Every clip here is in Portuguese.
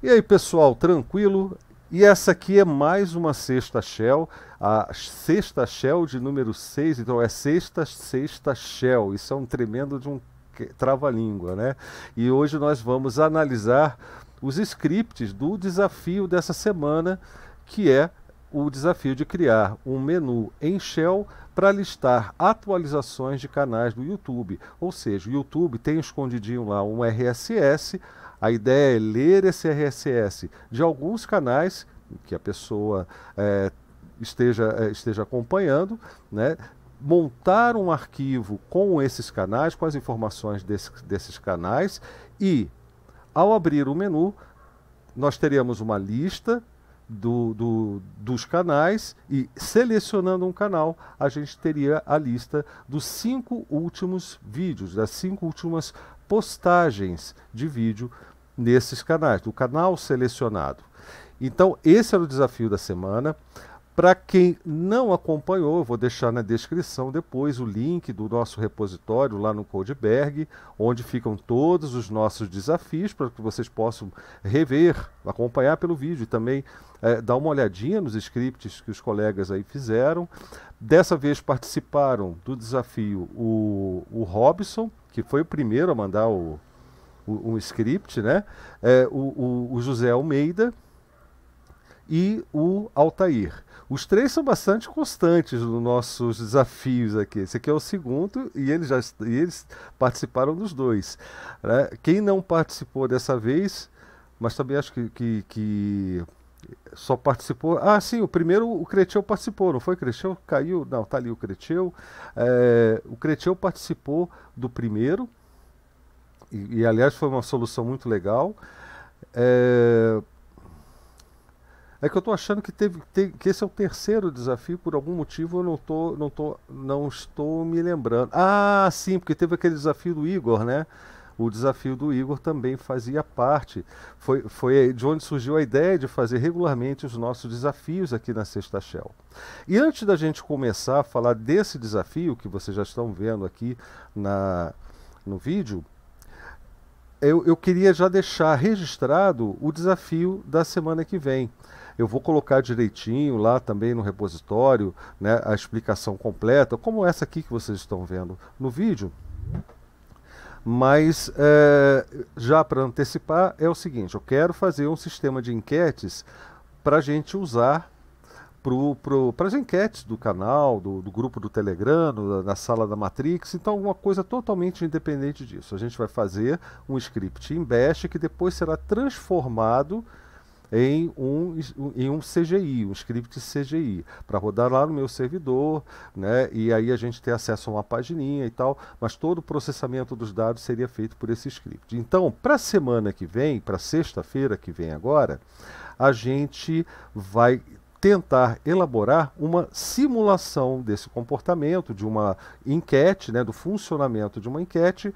E aí, pessoal, tranquilo? E essa aqui é mais uma sexta shell, a sexta shell de número 6, então é sexta, sexta shell. Isso é um tremendo de um trava-língua, né? E hoje nós vamos analisar os scripts do desafio dessa semana, que é o desafio de criar um menu em Shell para listar atualizações de canais do YouTube. Ou seja, o YouTube tem escondidinho lá um RSS a ideia é ler esse RSS de alguns canais que a pessoa é, esteja, eh, esteja acompanhando, né? montar um arquivo com esses canais, com as informações desse, desses canais e, ao abrir o menu, nós teríamos uma lista do, do, dos canais e selecionando um canal, a gente teria a lista dos cinco últimos vídeos, das cinco últimas postagens de vídeo nesses canais, do canal selecionado. Então, esse era o desafio da semana. Para quem não acompanhou, eu vou deixar na descrição depois o link do nosso repositório lá no Codeberg, onde ficam todos os nossos desafios para que vocês possam rever, acompanhar pelo vídeo e também é, dar uma olhadinha nos scripts que os colegas aí fizeram. Dessa vez participaram do desafio o, o Robson, que foi o primeiro a mandar o, um script, né? É, o, o, o José Almeida e o Altair. Os três são bastante constantes nos nossos desafios aqui. Esse aqui é o segundo e eles já e eles participaram dos dois. Né? Quem não participou dessa vez, mas também acho que, que, que só participou. Ah, sim, o primeiro o Creteu participou, não foi Creteu? Caiu? Não, tá ali o Creteu. É, o Creteu participou do primeiro e, e aliás foi uma solução muito legal. É, é que eu estou achando que, teve, que esse é o terceiro desafio, por algum motivo eu não, tô, não, tô, não estou me lembrando. Ah, sim, porque teve aquele desafio do Igor, né? O desafio do Igor também fazia parte. Foi, foi de onde surgiu a ideia de fazer regularmente os nossos desafios aqui na Sexta Shell. E antes da gente começar a falar desse desafio, que vocês já estão vendo aqui na, no vídeo, eu, eu queria já deixar registrado o desafio da semana que vem. Eu vou colocar direitinho lá também no repositório né, a explicação completa, como essa aqui que vocês estão vendo no vídeo. Mas é, já para antecipar, é o seguinte: eu quero fazer um sistema de enquetes para a gente usar para as enquetes do canal, do, do grupo do Telegram, da, sala da Matrix, então alguma coisa totalmente independente disso. A gente vai fazer um script em Bash que depois será transformado em um, em um CGI, um script CGI, para rodar lá no meu servidor, né? E aí a gente ter acesso a uma pagininha e tal, mas todo o processamento dos dados seria feito por esse script. Então, para a semana que vem, para sexta-feira que vem agora, a gente vai tentar elaborar uma simulação desse comportamento, de uma enquete, né, do funcionamento de uma enquete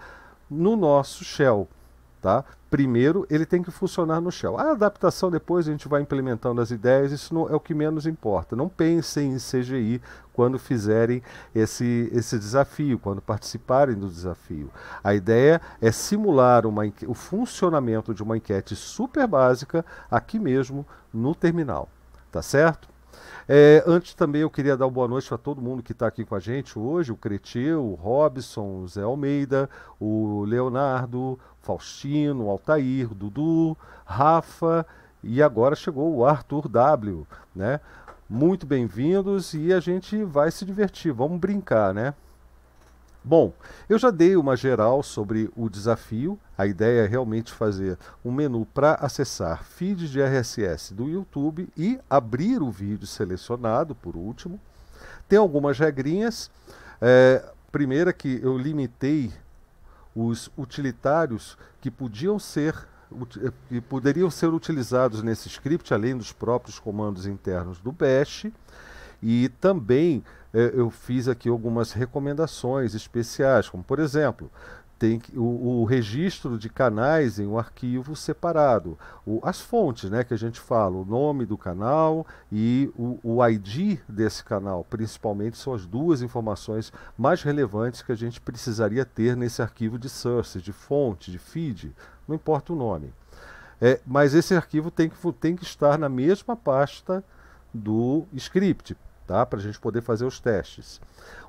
no nosso shell. Tá? Primeiro, ele tem que funcionar no shell. A adaptação depois a gente vai implementando as ideias, isso não, é o que menos importa. Não pensem em CGI quando fizerem esse, esse desafio, quando participarem do desafio. A ideia é simular uma, o funcionamento de uma enquete super básica aqui mesmo no terminal. Tá certo? É, antes também eu queria dar boa noite para todo mundo que está aqui com a gente hoje, o Cretil, o Robson, o Zé Almeida, o Leonardo, Faustino, Altair, Dudu, Rafa e agora chegou o Arthur W, né? Muito bem-vindos e a gente vai se divertir, vamos brincar, né? Bom, eu já dei uma geral sobre o desafio. A ideia é realmente fazer um menu para acessar feeds de RSS do YouTube e abrir o vídeo selecionado, por último. Tem algumas regrinhas. É, primeira que eu limitei os utilitários que podiam ser eh, que poderiam ser utilizados nesse script, além dos próprios comandos internos do Bash, e também é, eu fiz aqui algumas recomendações especiais, como por exemplo, tem o, o, registro de canais em um arquivo separado. O, as fontes né, que a gente fala, o nome do canal e o, o ID desse canal, principalmente, são as duas informações mais relevantes que a gente precisaria ter nesse arquivo de source, de fonte, de feed, não importa o nome. É, mas esse arquivo tem que, tem que estar na mesma pasta do script, tá? para a gente poder fazer os testes.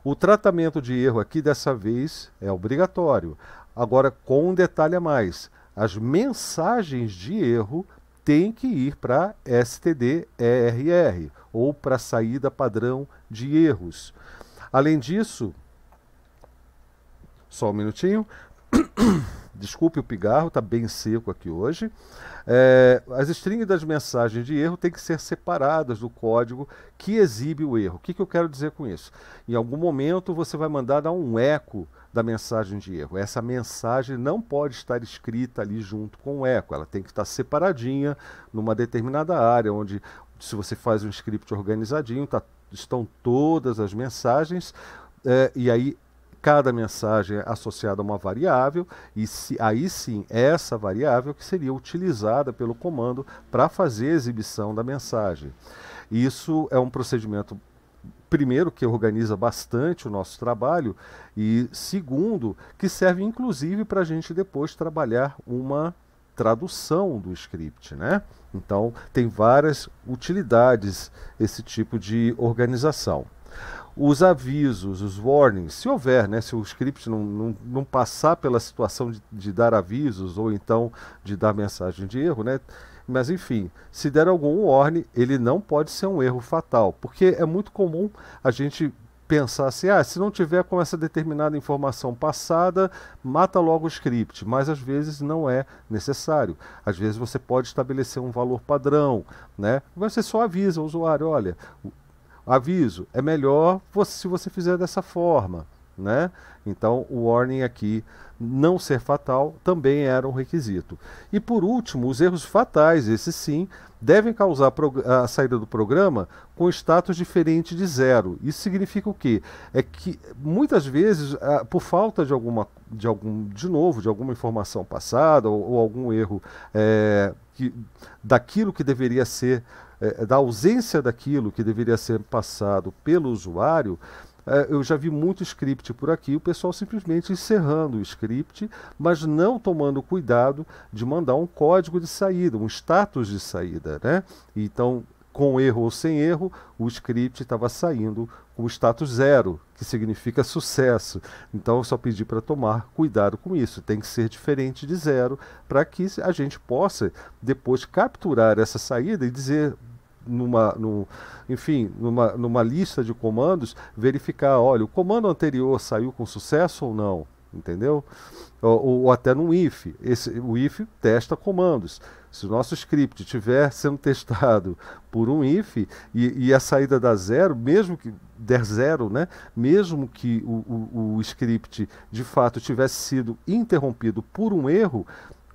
O tratamento de erro aqui dessa vez é obrigatório. Agora, com um detalhe a mais: as mensagens de erro têm que ir para STD-ERR ou para saída padrão de erros. Além disso, só um minutinho. Desculpe o pigarro, está bem seco aqui hoje. É, as strings das mensagens de erro têm que ser separadas do código que exibe o erro. O que, que eu quero dizer com isso? Em algum momento você vai mandar dar um eco da mensagem de erro. Essa mensagem não pode estar escrita ali junto com o eco, ela tem que estar separadinha numa determinada área, onde se você faz um script organizadinho, tá, estão todas as mensagens, é, e aí cada mensagem é associada a uma variável, e se, aí sim essa variável que seria utilizada pelo comando para fazer a exibição da mensagem. Isso é um procedimento primeiro, que organiza bastante o nosso trabalho, e segundo, que serve inclusive para a gente depois trabalhar uma tradução do script, né? Então, tem várias utilidades esse tipo de organização os avisos, os warnings, se houver, né, se o script não, não, não passar pela situação de, de, dar avisos ou então de dar mensagem de erro, né, mas enfim, se der algum warning, ele não pode ser um erro fatal, porque é muito comum a gente pensar assim, ah, se não tiver com essa determinada informação passada, mata logo o script, mas às vezes não é necessário. Às vezes você pode estabelecer um valor padrão, né? Você só avisa o usuário, olha, Aviso, é melhor você, se você fizer dessa forma, né? Então, o warning aqui não ser fatal também era um requisito. E por último, os erros fatais, esses sim, devem causar a saída do programa com status diferente de zero. Isso significa o quê? É que muitas vezes, por falta de alguma, de algum, de novo, de alguma informação passada ou, ou algum erro é, que, daquilo que deveria ser é, é, da ausência daquilo que deveria ser passado pelo usuário, é, eu já vi muito script por aqui, o pessoal simplesmente encerrando o script, mas não tomando cuidado de mandar um código de saída, um status de saída, né? Então, com erro ou sem erro, o script estava saindo com status zero, que significa sucesso. Então, eu só pedi para tomar cuidado com isso. Tem que ser diferente de zero para que a gente possa depois capturar essa saída e dizer numa, no enfim, numa, numa lista de comandos, verificar, olha, o comando anterior saiu com sucesso ou não, entendeu? Ou, ou, ou até num if. Esse, o if testa comandos. Se o nosso script estiver sendo testado por um if e, e, a saída dá zero, mesmo que der zero, né? mesmo que o, o, o script de fato tivesse sido interrompido por um erro,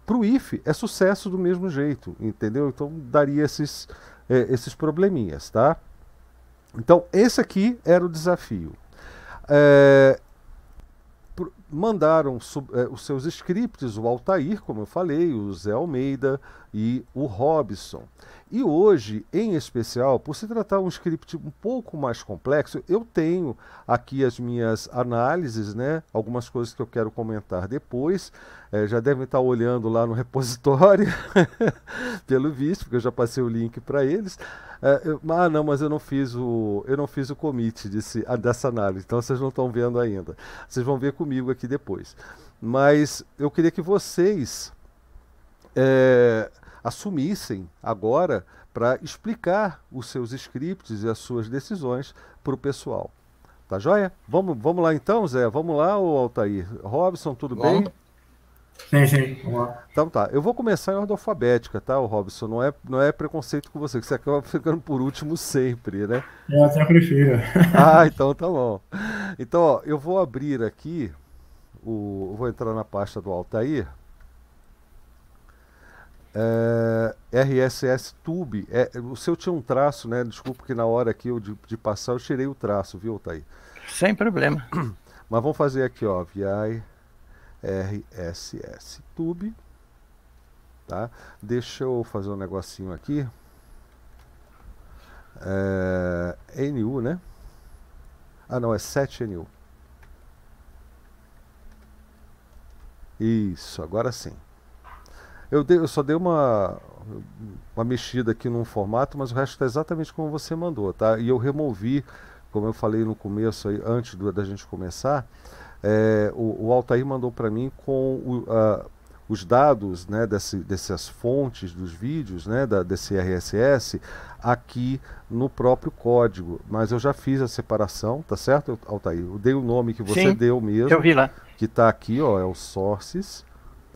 para o if é sucesso do mesmo jeito, entendeu? Então daria esses é, esses probleminhas, tá? Então, esse aqui era o desafio. É, mandaram sub, é, os seus scripts, o Altair, como eu falei, o Zé Almeida, e o Robson. E hoje, em especial, por se tratar um script um pouco mais complexo, eu tenho aqui as minhas análises, né? Algumas coisas que eu quero comentar depois. É, já devem estar olhando lá no repositório, pelo visto, porque eu já passei o link para eles. É, eu, ah, não, mas eu não fiz o eu não fiz o commit desse, dessa análise, então vocês não estão vendo ainda. Vocês vão ver comigo aqui depois. Mas eu queria que vocês é, assumissem agora para explicar os seus scripts e as suas decisões para o pessoal. Tá joia? Vamos, vamos lá então, Zé? Vamos lá, o Altair? Robson, tudo Bom. bem? Sim, sim. Vamos lá. Então tá, eu vou começar em ordem alfabética, tá, Robson? Não é, não é preconceito com você, que você acaba ficando por último sempre, né? É, eu até prefiro. ah, então tá bom. Então, ó, eu vou abrir aqui, o, vou entrar na pasta do Altair, é, RSS Tube, é, o seu tinha um traço, né? Desculpa que na hora aqui eu de, de passar eu tirei o traço, viu, Thaí? Sem problema. Mas vamos fazer aqui, ó, VI RSS Tube, tá? Deixa eu fazer um negocinho aqui. É, NU, né? Ah, não, é 7NU. Isso, agora sim. Eu, dei, eu só dei uma, uma mexida aqui num formato, mas o resto está exatamente como você mandou, tá? E eu removi, como eu falei no começo, aí, antes do, da gente começar, é, o, o, Altair mandou para mim com o, a, os dados né, desse, dessas fontes dos vídeos, né, da, desse RSS, aqui no próprio código. Mas eu já fiz a separação, tá certo, Altair? Eu dei o nome que você Sim, deu mesmo. Eu vi lá. Que está aqui, ó, é o Sources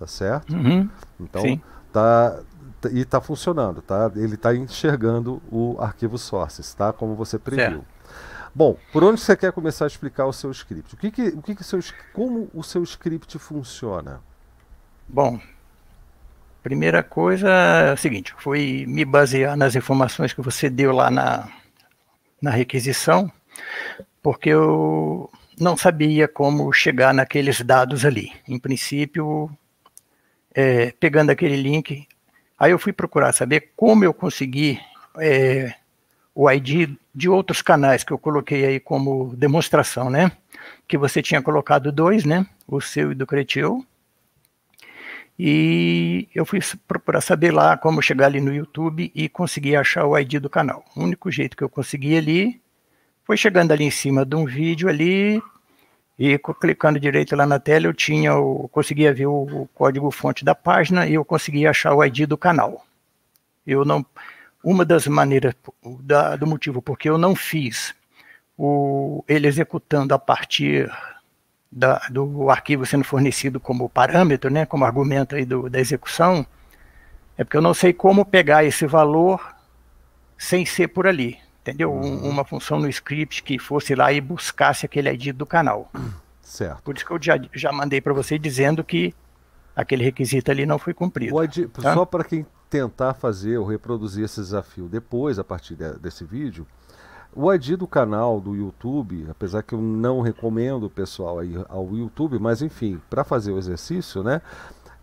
tá certo? Uhum. Então, Sim. tá, tá e está funcionando, tá? Ele está enxergando o arquivo sources, tá? Como você previu. Certo. Bom, por onde você quer começar a explicar o seu script? O que que, o que que seu, como o seu script funciona? Bom, primeira coisa é o seguinte, foi me basear nas informações que você deu lá na, na requisição, porque eu não sabia como chegar naqueles dados ali. Em princípio, é, pegando aquele link. Aí eu fui procurar saber como eu consegui é, o ID de outros canais que eu coloquei aí como demonstração, né? Que você tinha colocado dois, né? O seu e do Cretio. E eu fui procurar saber lá como chegar ali no YouTube e conseguir achar o ID do canal. O único jeito que eu consegui ali foi chegando ali em cima de um vídeo ali, e clicando direito lá na tela, eu tinha, eu conseguia ver o, código-fonte da página e eu conseguia achar o ID do canal. Eu não, uma das maneiras da, do motivo porque eu não fiz o, ele executando a partir da, do arquivo sendo fornecido como parâmetro, né, como argumento aí do, da execução, é porque eu não sei como pegar esse valor sem ser por ali entendeu? Uhum. Uma função no script que fosse lá e buscasse aquele ID do canal. Certo. Por isso que eu já, já mandei para você dizendo que aquele requisito ali não foi cumprido. ID, tá? Só para quem tentar fazer ou reproduzir esse desafio depois, a partir de, desse vídeo, o ID do canal do YouTube, apesar que eu não recomendo o pessoal ir ao YouTube, mas enfim, para fazer o exercício, né?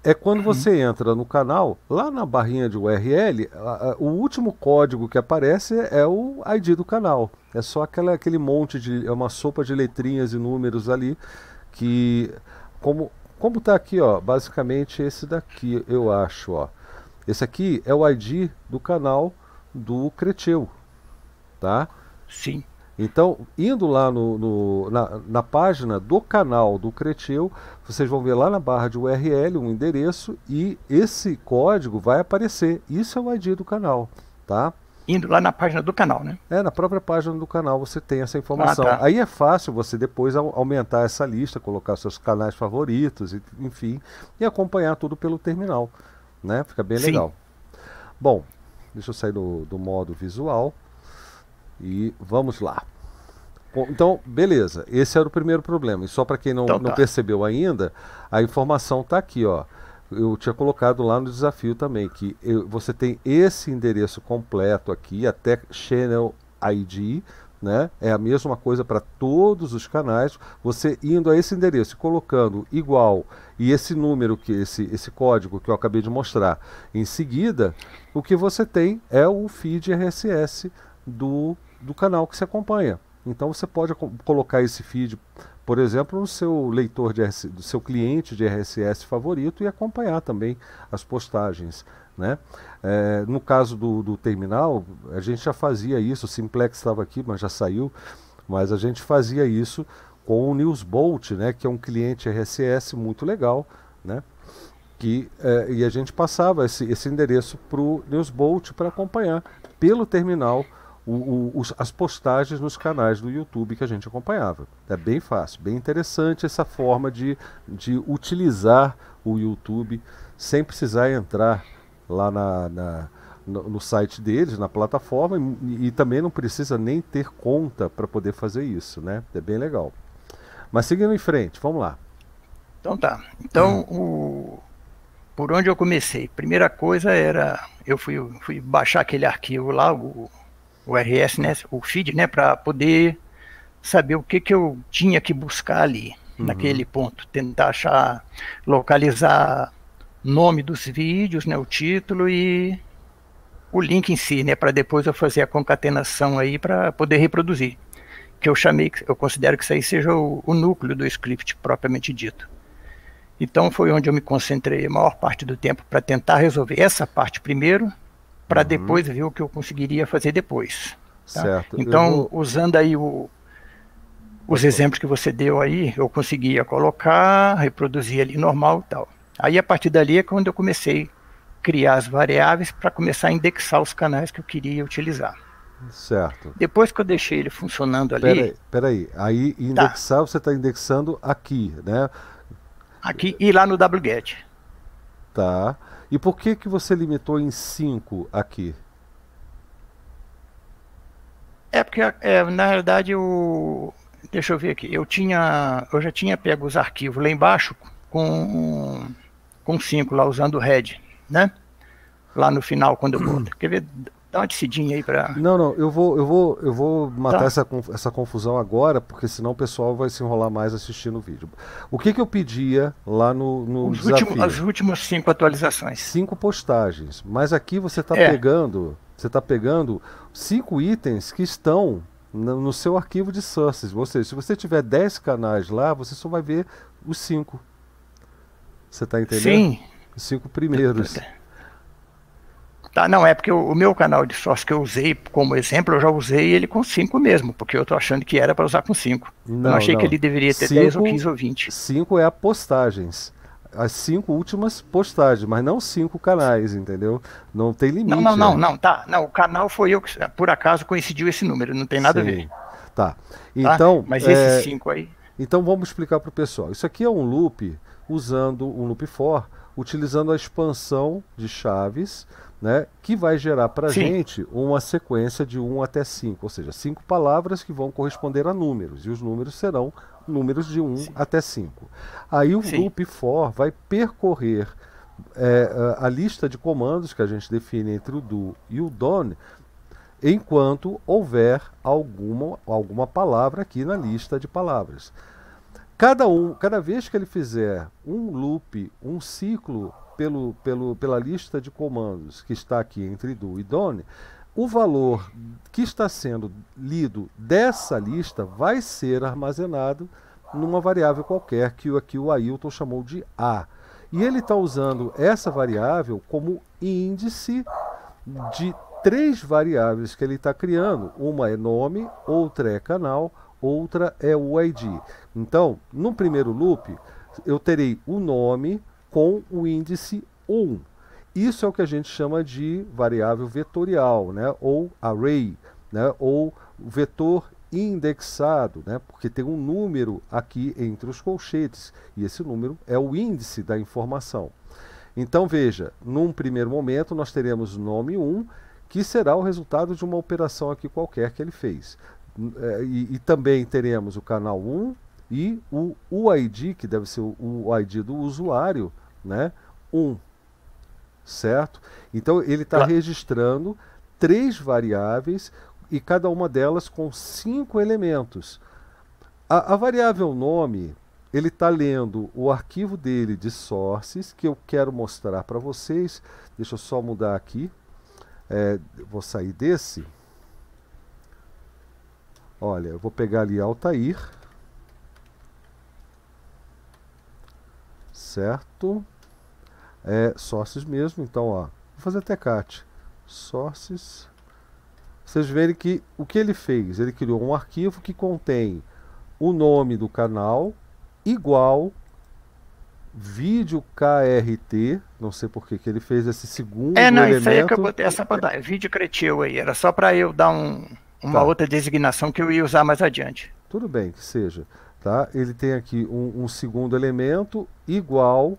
é quando uhum. você entra no canal, lá na barrinha de URL, a, a, o último código que aparece é o ID do canal. É só aquela, aquele monte de. É uma sopa de letrinhas e números ali que. Como, como tá aqui, ó, basicamente esse daqui, eu acho, ó. Esse aqui é o ID do canal do Creteu, tá? Sim. Então, indo lá no, no na, na, página do canal do Creteu, vocês vão ver lá na barra de URL um endereço e esse código vai aparecer. Isso é o ID do canal, tá? Indo lá na página do canal, né? É, na própria página do canal você tem essa informação. Ah, tá. Aí é fácil você depois aumentar essa lista, colocar seus canais favoritos, enfim, e acompanhar tudo pelo terminal, né? Fica bem Sim. legal. Bom, deixa eu sair do, do modo visual. E vamos lá. Bom, então, beleza. Esse era o primeiro problema. E só para quem não, então, não tá. percebeu ainda, a informação está aqui, ó. Eu tinha colocado lá no desafio também que eu, você tem esse endereço completo aqui, até channel ID, né? É a mesma coisa para todos os canais. Você indo a esse endereço, colocando igual e esse número que esse esse código que eu acabei de mostrar. Em seguida, o que você tem é o feed RSS do do canal que você acompanha. Então você pode colocar esse feed, por exemplo, no seu leitor de RSS, do seu cliente de RSS favorito e acompanhar também as postagens. Né? É, no caso do, do, terminal, a gente já fazia isso, o Simplex estava aqui, mas já saiu, mas a gente fazia isso com o Newsbolt, né, que é um cliente RSS muito legal, né, que, é, e a gente passava esse, esse endereço para o Newsbolt para acompanhar pelo terminal o, o, os, as postagens nos canais do YouTube que a gente acompanhava. É bem fácil, bem interessante essa forma de, de utilizar o YouTube sem precisar entrar lá na, na no, no, site deles, na plataforma, e, e, também não precisa nem ter conta para poder fazer isso, né? É bem legal. Mas seguindo em frente, vamos lá. Então tá. Então o por onde eu comecei? Primeira coisa era eu fui, fui baixar aquele arquivo lá, o, o RS, né, o feed, né, para poder saber o que, que eu tinha que buscar ali, uhum. naquele ponto, tentar achar, localizar nome dos vídeos, né, o título e o link em si, né, para depois eu fazer a concatenação aí para poder reproduzir. Que eu chamei, eu considero que isso aí seja o, o, núcleo do script propriamente dito. Então foi onde eu me concentrei a maior parte do tempo para tentar resolver essa parte primeiro para uhum. depois ver o que eu conseguiria fazer depois. Tá? Certo. Então, vou... usando aí o, os exemplos que você deu aí, eu conseguia colocar, reproduzir ali normal e tal. Aí a partir dali é quando eu comecei a criar as variáveis para começar a indexar os canais que eu queria utilizar. Certo. Depois que eu deixei ele funcionando ali. Peraí, peraí. aí tá. indexar tá. você está indexando aqui, né? Aqui e lá no wget. Tá. E por que, que você limitou em 5 aqui? É porque, é, na realidade, o Deixa eu ver aqui. Eu tinha. Eu já tinha pego os arquivos lá embaixo com. Com 5 lá, usando o RED, né? Lá no final, quando eu boto. Quer ver? Dá uma decidinha aí para. Não, não, eu vou, eu vou, eu vou matar tá. essa, essa confusão agora, porque senão o pessoal vai se enrolar mais assistindo o vídeo. O que, que eu pedia lá no, no Os desafio? Últimos, as últimas cinco atualizações. Cinco postagens. Mas aqui você está é. pegando, você está pegando cinco itens que estão no, no seu arquivo de sources. Ou seja, se você tiver dez canais lá, você só vai ver os cinco. Você está entendendo? Sim. Os cinco primeiros. Tá, tá, tá. Tá, não, é porque o, meu canal de sócio que eu usei como exemplo, eu já usei ele com 5 mesmo, porque eu tô achando que era para usar com 5. Não, eu achei não. que ele deveria ter 10 ou 15 ou 20. 5 é a postagens. As cinco últimas postagens, mas não cinco canais, entendeu? Não tem limite. Não, não, não, né? não, tá. Não, o canal foi eu que, por acaso, coincidiu esse número, não tem nada Sim. a ver. Tá. tá. Então. Tá? Mas é... esses cinco aí. Então vamos explicar para o pessoal. Isso aqui é um loop usando um loop for utilizando a expansão de chaves, né, que vai gerar para a gente uma sequência de 1 até 5, ou seja, cinco palavras que vão corresponder a números, e os números serão números de 1 Sim. até 5. Aí o Sim. loop for vai percorrer é, a lista de comandos que a gente define entre o do e o don, enquanto houver alguma, alguma palavra aqui na lista de palavras. Cada, um, cada vez que ele fizer um loop, um ciclo pelo, pelo, pela lista de comandos que está aqui entre do e done, o valor que está sendo lido dessa lista vai ser armazenado numa variável qualquer que aqui o Ailton chamou de A. E ele está usando essa variável como índice de três variáveis que ele está criando. Uma é nome, outra é canal, outra é o ID. Então, no primeiro loop, eu terei o nome com o índice 1. Isso é o que a gente chama de variável vetorial, né? ou array, né? ou vetor indexado, né? porque tem um número aqui entre os colchetes, e esse número é o índice da informação. Então veja, num primeiro momento nós teremos nome 1, que será o resultado de uma operação aqui qualquer que ele fez. É, e, e, também teremos o canal 1 e o UID, que deve ser o UID do usuário, né? 1. Certo? Então ele está claro. registrando três variáveis e cada uma delas com cinco elementos. A, a variável nome, ele está lendo o arquivo dele de sources, que eu quero mostrar para vocês. Deixa eu só mudar aqui. É, vou sair desse. Olha, eu vou pegar ali Altair. Certo? É, sócios mesmo, então, ó. Vou fazer até cat. Sources. Vocês verem que o que ele fez? Ele criou um arquivo que contém o nome do canal igual vídeo KRT, não sei por que que ele fez esse segundo É, não, elemento. isso aí é botei essa bandagem, é vídeo cretil aí, era só para eu dar um uma tá. outra designação que eu ia usar mais adiante. Tudo bem, que seja. Tá? Ele tem aqui um, um segundo elemento igual,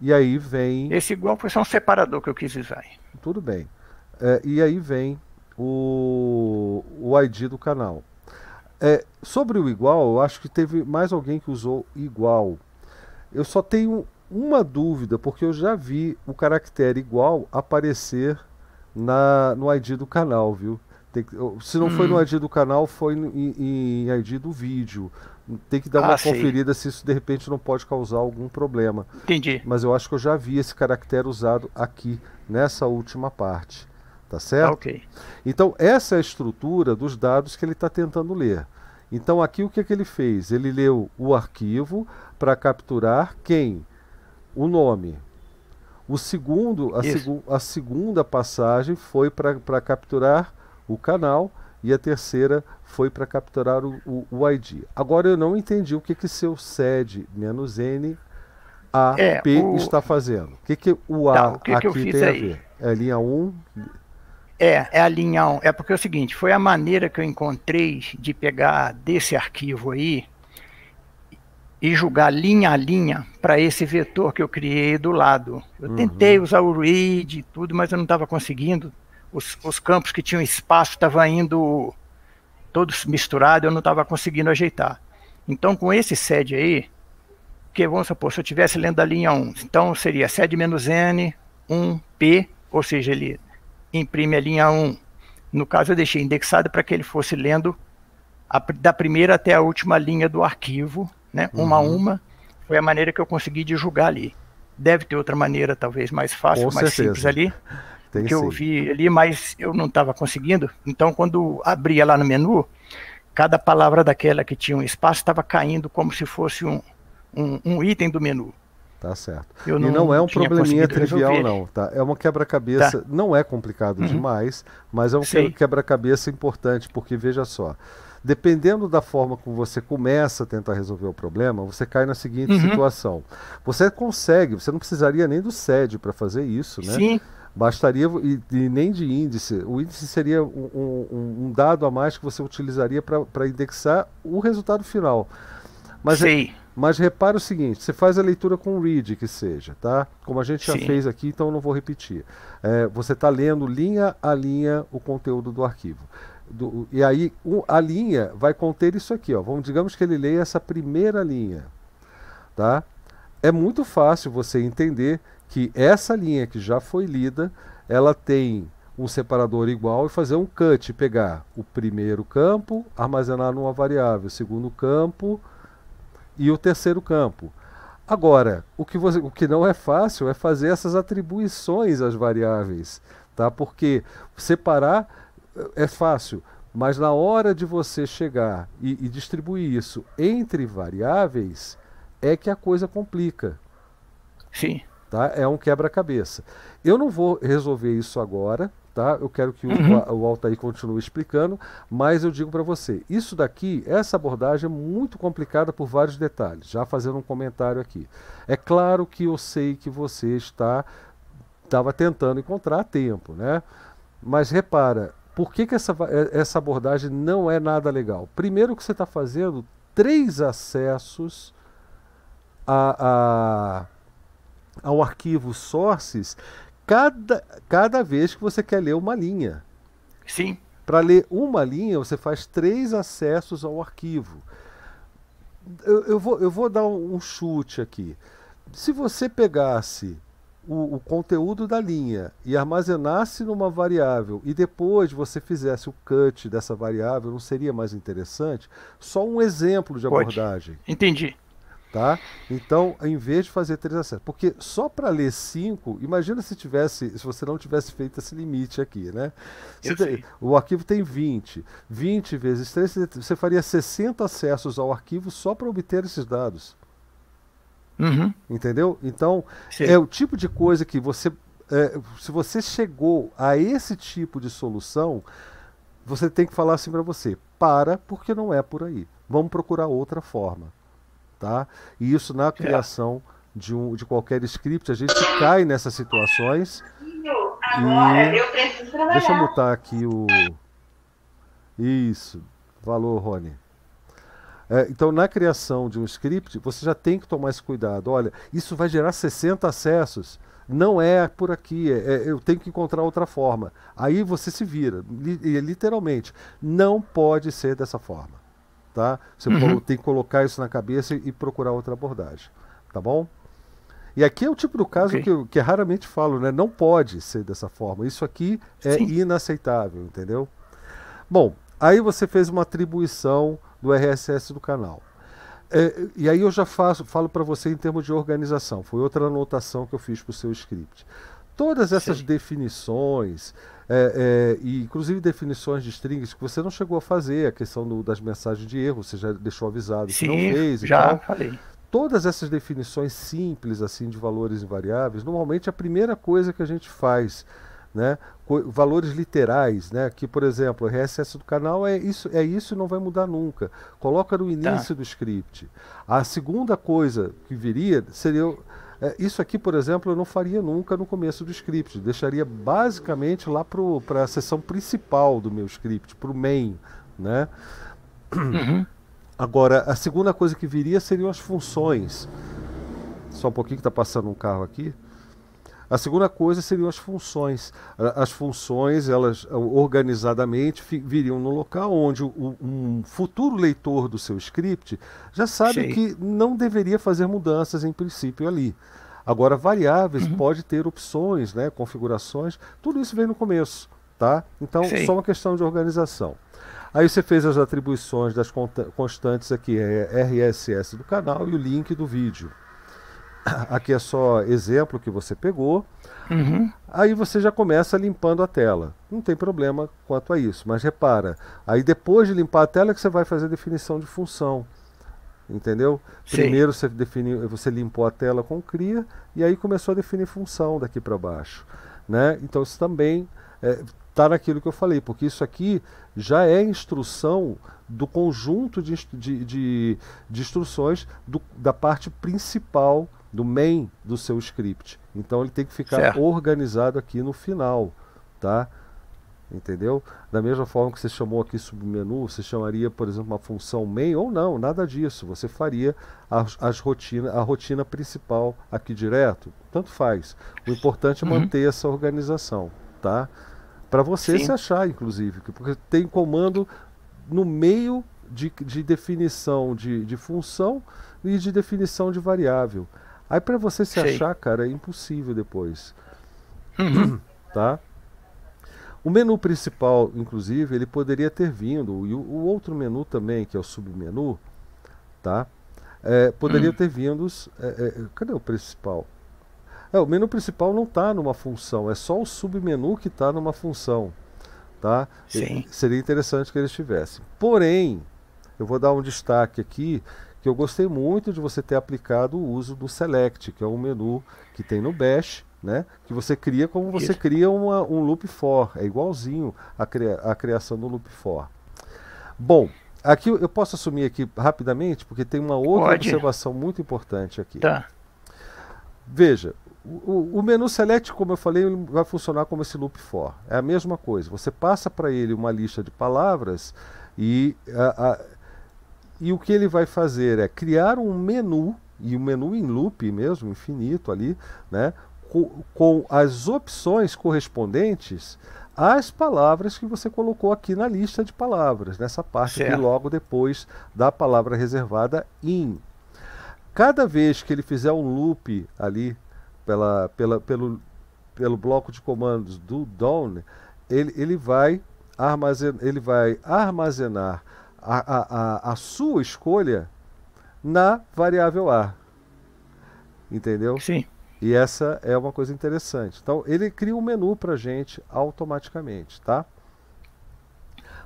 e aí vem. Esse igual foi só um separador que eu quis usar. Tudo bem. É, e aí vem o, o ID do canal. É, sobre o igual, eu acho que teve mais alguém que usou igual. Eu só tenho uma dúvida, porque eu já vi o caractere igual aparecer na, no ID do canal, viu? Que, se não hum. foi no ID hum. do canal, foi em, em ID do vídeo. Tem que dar ah, uma conferida se isso de repente não pode causar algum problema. Entendi. Mas eu acho que eu já vi esse caractere usado aqui, nessa última parte. Tá certo? Ok. Então, essa é a estrutura dos dados que ele está tentando ler. Então, aqui o que, é que ele fez? Ele leu o arquivo para capturar quem? O nome, o segundo, a, segu, a, segunda passagem foi para capturar o canal e a terceira foi para capturar o, o, o, ID. Agora eu não entendi o que que seu sed menos n a é, p o... está fazendo. O que que o a não, tá, que aqui que tem a ver? É a linha 1? É, é a linha 1. É porque é o seguinte, foi a maneira que eu encontrei de pegar desse arquivo aí e julgar linha a linha para esse vetor que eu criei do lado. Eu uhum. tentei usar o read e tudo, mas eu não estava conseguindo, os, os campos que tinham espaço estavam indo todos misturados, eu não estava conseguindo ajeitar. Então, com esse sed aí, que vamos supor, se eu estivesse lendo a linha 1, então seria sed menos n, 1p, ou seja, ele imprime a linha 1. No caso, eu deixei indexado para que ele fosse lendo a, da primeira até a última linha do arquivo, né, uhum. uma a uhum. uma. Foi a maneira que eu consegui de julgar ali. Deve ter outra maneira, talvez mais fácil, Com mais certeza. simples ali. Tem que sim. eu vi ali, mas eu não estava conseguindo. Então, quando abria lá no menu, cada palavra daquela que tinha um espaço estava caindo como se fosse um, um, um item do menu. Tá certo. Não e não é um probleminha trivial, não. Tá? É uma quebra-cabeça. Tá. Não é complicado uhum. demais, mas é um quebra-cabeça importante, porque veja só. Dependendo da forma como você começa a tentar resolver o problema, você cai na seguinte uhum. situação. Você consegue, você não precisaria nem do SED para fazer isso, né? Sim. Bastaria, e, e, nem de índice, o índice seria um, um, um dado a mais que você utilizaria para indexar o resultado final. Mas, Sim. mas repara o seguinte: você faz a leitura com read, que seja, tá? Como a gente já Sim. fez aqui, então não vou repetir. É, você está lendo linha a linha o conteúdo do arquivo. Do, e aí a linha vai conter isso aqui, ó. Vamos, digamos que ele leia essa primeira linha, tá? É muito fácil você entender que essa linha que já foi lida, ela tem um separador igual e fazer um cut, pegar o primeiro campo, armazenar numa variável, o segundo campo e o terceiro campo. Agora, o que, você, o que não é fácil é fazer essas atribuições às variáveis, tá? Porque separar eh, é fácil, mas na hora de você chegar e, e distribuir isso entre variáveis, é que a coisa complica. Sim. Tá? É um quebra-cabeça. Eu não vou resolver isso agora, tá? Eu quero que o, uhum. o Altair continue explicando, mas eu digo para você, isso daqui, essa abordagem é muito complicada por vários detalhes, já fazendo um comentário aqui. É claro que eu sei que você está estava tentando encontrar tempo, né? Mas repara, por que, que essa, é, essa abordagem não é nada legal? Primeiro que você está fazendo três acessos a, a ao arquivo sources cada, cada vez que você quer ler uma linha. Sim. Para ler uma linha, você faz três acessos ao arquivo. Eu, eu, vou, eu vou dar um, chute aqui. Se você pegasse o, o, conteúdo da linha e armazenasse numa variável e depois você fizesse o cut dessa variável, não seria mais interessante? Só um exemplo de abordagem. Pode. Entendi tá? Então, em vez de fazer 3 a 7, porque só para ler 5, imagina se tivesse, se você não tivesse feito esse limite aqui, né? Tem, o arquivo tem 20. 20 vezes 3, você faria 60 acessos ao arquivo só para obter esses dados. Uhum. Entendeu? Então, Sim. é o tipo de coisa que você. É, se você chegou a esse tipo de solução, você tem que falar assim para você: para, porque não é por aí. Vamos procurar outra forma. Tá? E isso na é. criação de, um, de qualquer script, a gente cai nessas situações. Agora, e... eu preciso trabalhar. Deixa eu mutar aqui o. Isso. Valor, Rony. É, então, na criação de um script, você já tem que tomar esse cuidado. Olha, isso vai gerar 60 acessos. Não é por aqui, é, é, eu tenho que encontrar outra forma. Aí você se vira, li, é, literalmente. Não pode ser dessa forma tá? Você uhum. tem que colocar isso na cabeça e procurar outra abordagem, tá bom? E aqui é o tipo do caso okay. que, que raramente falo, né? Não pode ser dessa forma. Isso aqui é Sim. inaceitável, entendeu? Bom, aí você fez uma atribuição do RSS do canal. É, e aí eu já faço, falo para você em termos de organização. Foi outra anotação que eu fiz para o seu script. Todas essas Sim. definições, é, é, e inclusive definições de strings que você não chegou a fazer, a questão do, das mensagens de erro, você já deixou avisado Sim, que não fez. Já falei. Todas essas definições simples assim de valores invariáveis, normalmente a primeira coisa que a gente faz né? valores literais, né? que por exemplo, o RSS do canal é isso, é isso e não vai mudar nunca. Coloca no tá. início tá. do script. A segunda coisa que viria seria é, isso aqui, por exemplo, eu não faria nunca no começo do script. Deixaria basicamente lá para a seção principal do meu script, para o main. Né? Uhum. Agora, a segunda coisa que viria seriam as funções. Só um pouquinho que está passando um carro aqui. A segunda coisa seriam as funções. As funções, elas ah, organizadamente viriam no local onde o, um futuro leitor do seu script já sabe Cheio. que não deveria fazer mudanças em princípio ali. Agora, variáveis uhum. pode ter opções, né, configurações, tudo isso vem no começo. Tá? Então, Sim. só uma questão de organização. Aí você fez as atribuições das constantes aqui, é, é RSS do canal e o link do vídeo. Aqui é só exemplo que você pegou. Uhum. Aí você já começa limpando a tela. Não tem problema quanto a isso. Mas repara, aí depois de limpar a tela é que você vai fazer a definição de função. Entendeu? Sim. Primeiro você, definiu, você limpou a tela com cria e aí começou a definir função daqui para baixo. Né? Então isso também está é, tá naquilo que eu falei, porque isso aqui já é instrução do conjunto de, de, de, de instruções do, da parte principal do main do seu script. Então ele tem que ficar certo. organizado aqui no final, tá? Entendeu? Da mesma forma que você chamou aqui submenu, você chamaria, por exemplo, uma função main ou não, nada disso. Você faria as, as rotina, a rotina principal aqui direto. Tanto faz. O importante é uhum. manter essa organização, tá? Para você Sim. se achar, inclusive, porque tem comando no meio de, de definição de, de função e de definição de variável. Aí para você se Sei. achar, cara, é impossível depois. Uhum. tá? O menu principal, inclusive, ele poderia ter vindo, e o, outro menu também, que é o submenu, tá? É, poderia uhum. ter vindo. É, é, cadê o principal? É, o menu principal não está numa função, é só o submenu que está numa função. Tá? Sim. E seria interessante que ele estivesse. Porém, eu vou dar um destaque aqui que eu gostei muito de você ter aplicado o uso do select, que é um menu que tem no Bash, né? Que você cria como você cria uma, um loop for, é igualzinho a, cria, a criação do loop for. Bom, aqui eu posso assumir aqui rapidamente, porque tem uma outra Pode. observação muito importante aqui. Tá. Veja, o, o, menu select, como eu falei, vai funcionar como esse loop for. É a mesma coisa. Você passa para ele uma lista de palavras e a e o que ele vai fazer é criar um menu, e um menu em loop mesmo, infinito ali, né? Com, com as opções correspondentes às palavras que você colocou aqui na lista de palavras, nessa parte aqui logo depois da palavra reservada in. Cada vez que ele fizer um loop ali pela, pela, pelo, pelo bloco de comandos do down, ele, ele, vai armazen, ele vai armazenar a, a, a sua escolha na variável A. Entendeu? Sim. E essa é uma coisa interessante. Então, ele cria um menu para gente automaticamente, tá?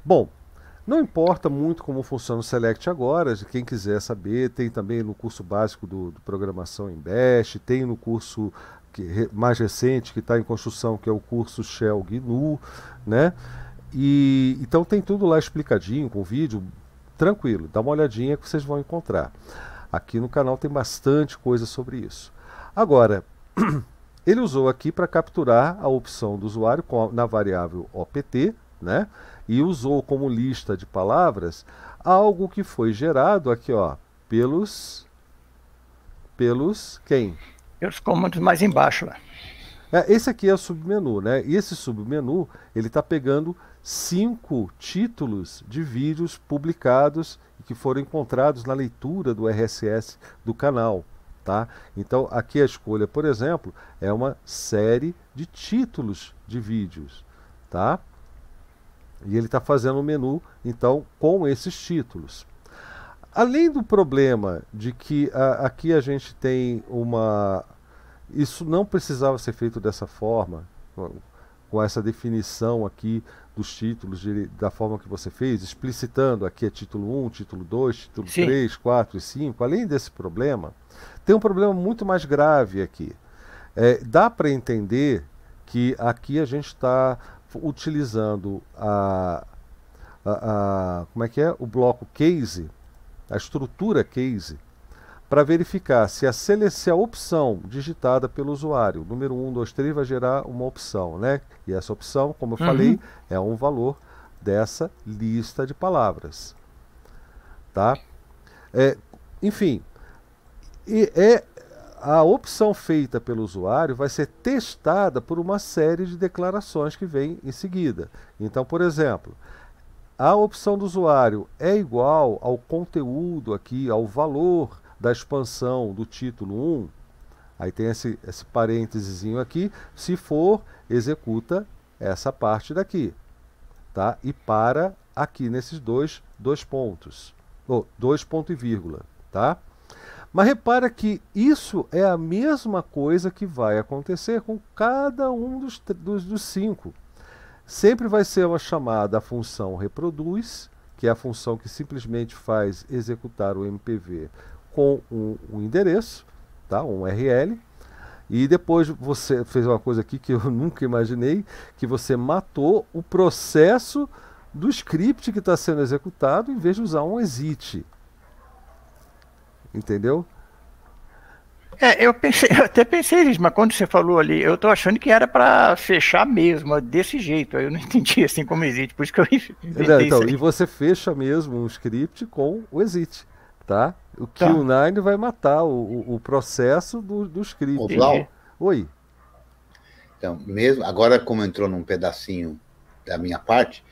Bom, não importa muito como funciona o Select agora, quem quiser saber, tem também no curso básico do, do Programação em Bash, tem no curso que, mais recente que está em construção, que é o curso Shell GNU, né? E então tem tudo lá explicadinho com vídeo, tranquilo, dá uma olhadinha que vocês vão encontrar. Aqui no canal tem bastante coisa sobre isso. Agora, ele usou aqui para capturar a opção do usuário a, na variável OPT, né? E usou como lista de palavras algo que foi gerado aqui, ó, pelos pelos quem? Pelos comandos mais embaixo lá. É, esse aqui é o submenu, né? E esse submenu, ele está pegando cinco títulos de vídeos publicados que foram encontrados na leitura do RSS do canal. Tá? Então, aqui a escolha, por exemplo, é uma série de títulos de vídeos. Tá? E ele está fazendo um menu, então, com esses títulos. Além do problema de que a, ah, aqui a gente tem uma. Isso não precisava ser feito dessa forma, com essa definição aqui dos títulos, de, da forma que você fez, explicitando aqui é título 1, título 2, título Sim. 3, 4 e 5, além desse problema, tem um problema muito mais grave aqui. É, dá para entender que aqui a gente está utilizando a, a, a, como é que é o bloco case, a estrutura case, para verificar se a, se a opção digitada pelo usuário, número 1, 2, 3, vai gerar uma opção, né? E essa opção, como eu uhum. falei, é um valor dessa lista de palavras. Tá? É, enfim, e é, a opção feita pelo usuário vai ser testada por uma série de declarações que vem em seguida. Então, por exemplo, a opção do usuário é igual ao conteúdo aqui, ao valor da expansão do título 1, aí tem esse, esse parênteses aqui, se for, executa essa parte daqui, tá? E para aqui nesses dois, dois pontos, ou dois ponto e vírgula, tá? Mas repara que isso é a mesma coisa que vai acontecer com cada um dos, dos, dos cinco. Sempre vai ser uma chamada a função reproduz, que é a função que simplesmente faz executar o MPV com um, um endereço, tá? um URL, e depois você fez uma coisa aqui que eu nunca imaginei, que você matou o processo do script que está sendo executado em vez de usar um exit. Entendeu? É, eu, pensei, eu até pensei nisso, mas quando você falou ali, eu estou achando que era para fechar mesmo, desse jeito. Eu não entendi assim como exit, por isso que eu inventei não, então, E você fecha mesmo um script com o exit tá? O tá. Q9 vai matar o, o processo do, dos script. Blau, Oi. Então, mesmo agora como entrou num pedacinho da minha parte,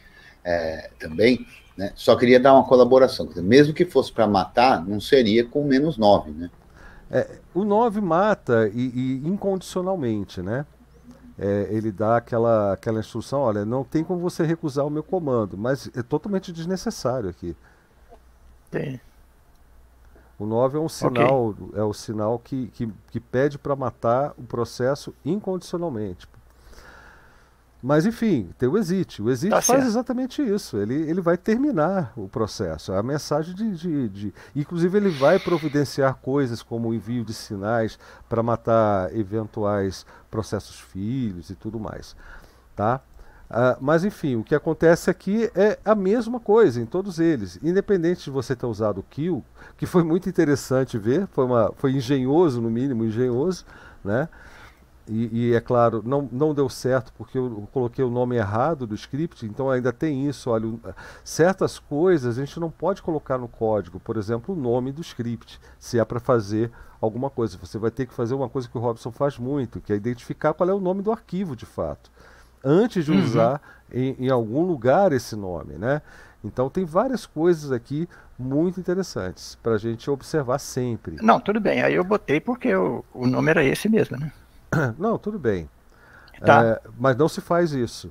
é, também, né, só queria dar uma colaboração. Mesmo que fosse para matar, não seria com menos 9, né? É, o 9 mata e, e incondicionalmente, né? É, ele dá aquela, aquela instrução, olha, não tem como você recusar o meu comando, mas é totalmente desnecessário aqui. Tem. O 9 é um sinal, okay. é o sinal que, que, que pede para matar o processo incondicionalmente. Mas enfim, tem o exit. O exit tá faz certo. exatamente isso. Ele, ele vai terminar o processo. É a mensagem de, de, de... Inclusive, ele vai providenciar coisas como o envio de sinais para matar eventuais processos filhos e tudo mais. Tá? Uh, mas enfim, o que acontece aqui é a mesma coisa em todos eles, independente de você ter usado o kill, que foi muito interessante ver, foi, uma, foi engenhoso no mínimo, engenhoso, né? E, e é claro, não, não deu certo porque eu coloquei o nome errado do script, então ainda tem isso. Olha, certas coisas a gente não pode colocar no código, por exemplo, o nome do script, se é para fazer alguma coisa. Você vai ter que fazer uma coisa que o Robson faz muito, que é identificar qual é o nome do arquivo de fato antes de uhum. usar em, em, algum lugar esse nome, né? Então tem várias coisas aqui muito interessantes para a gente observar sempre. Não, tudo bem. Aí eu botei porque o, o nome era esse mesmo, né? Não, tudo bem. Tá. É, mas não se faz isso.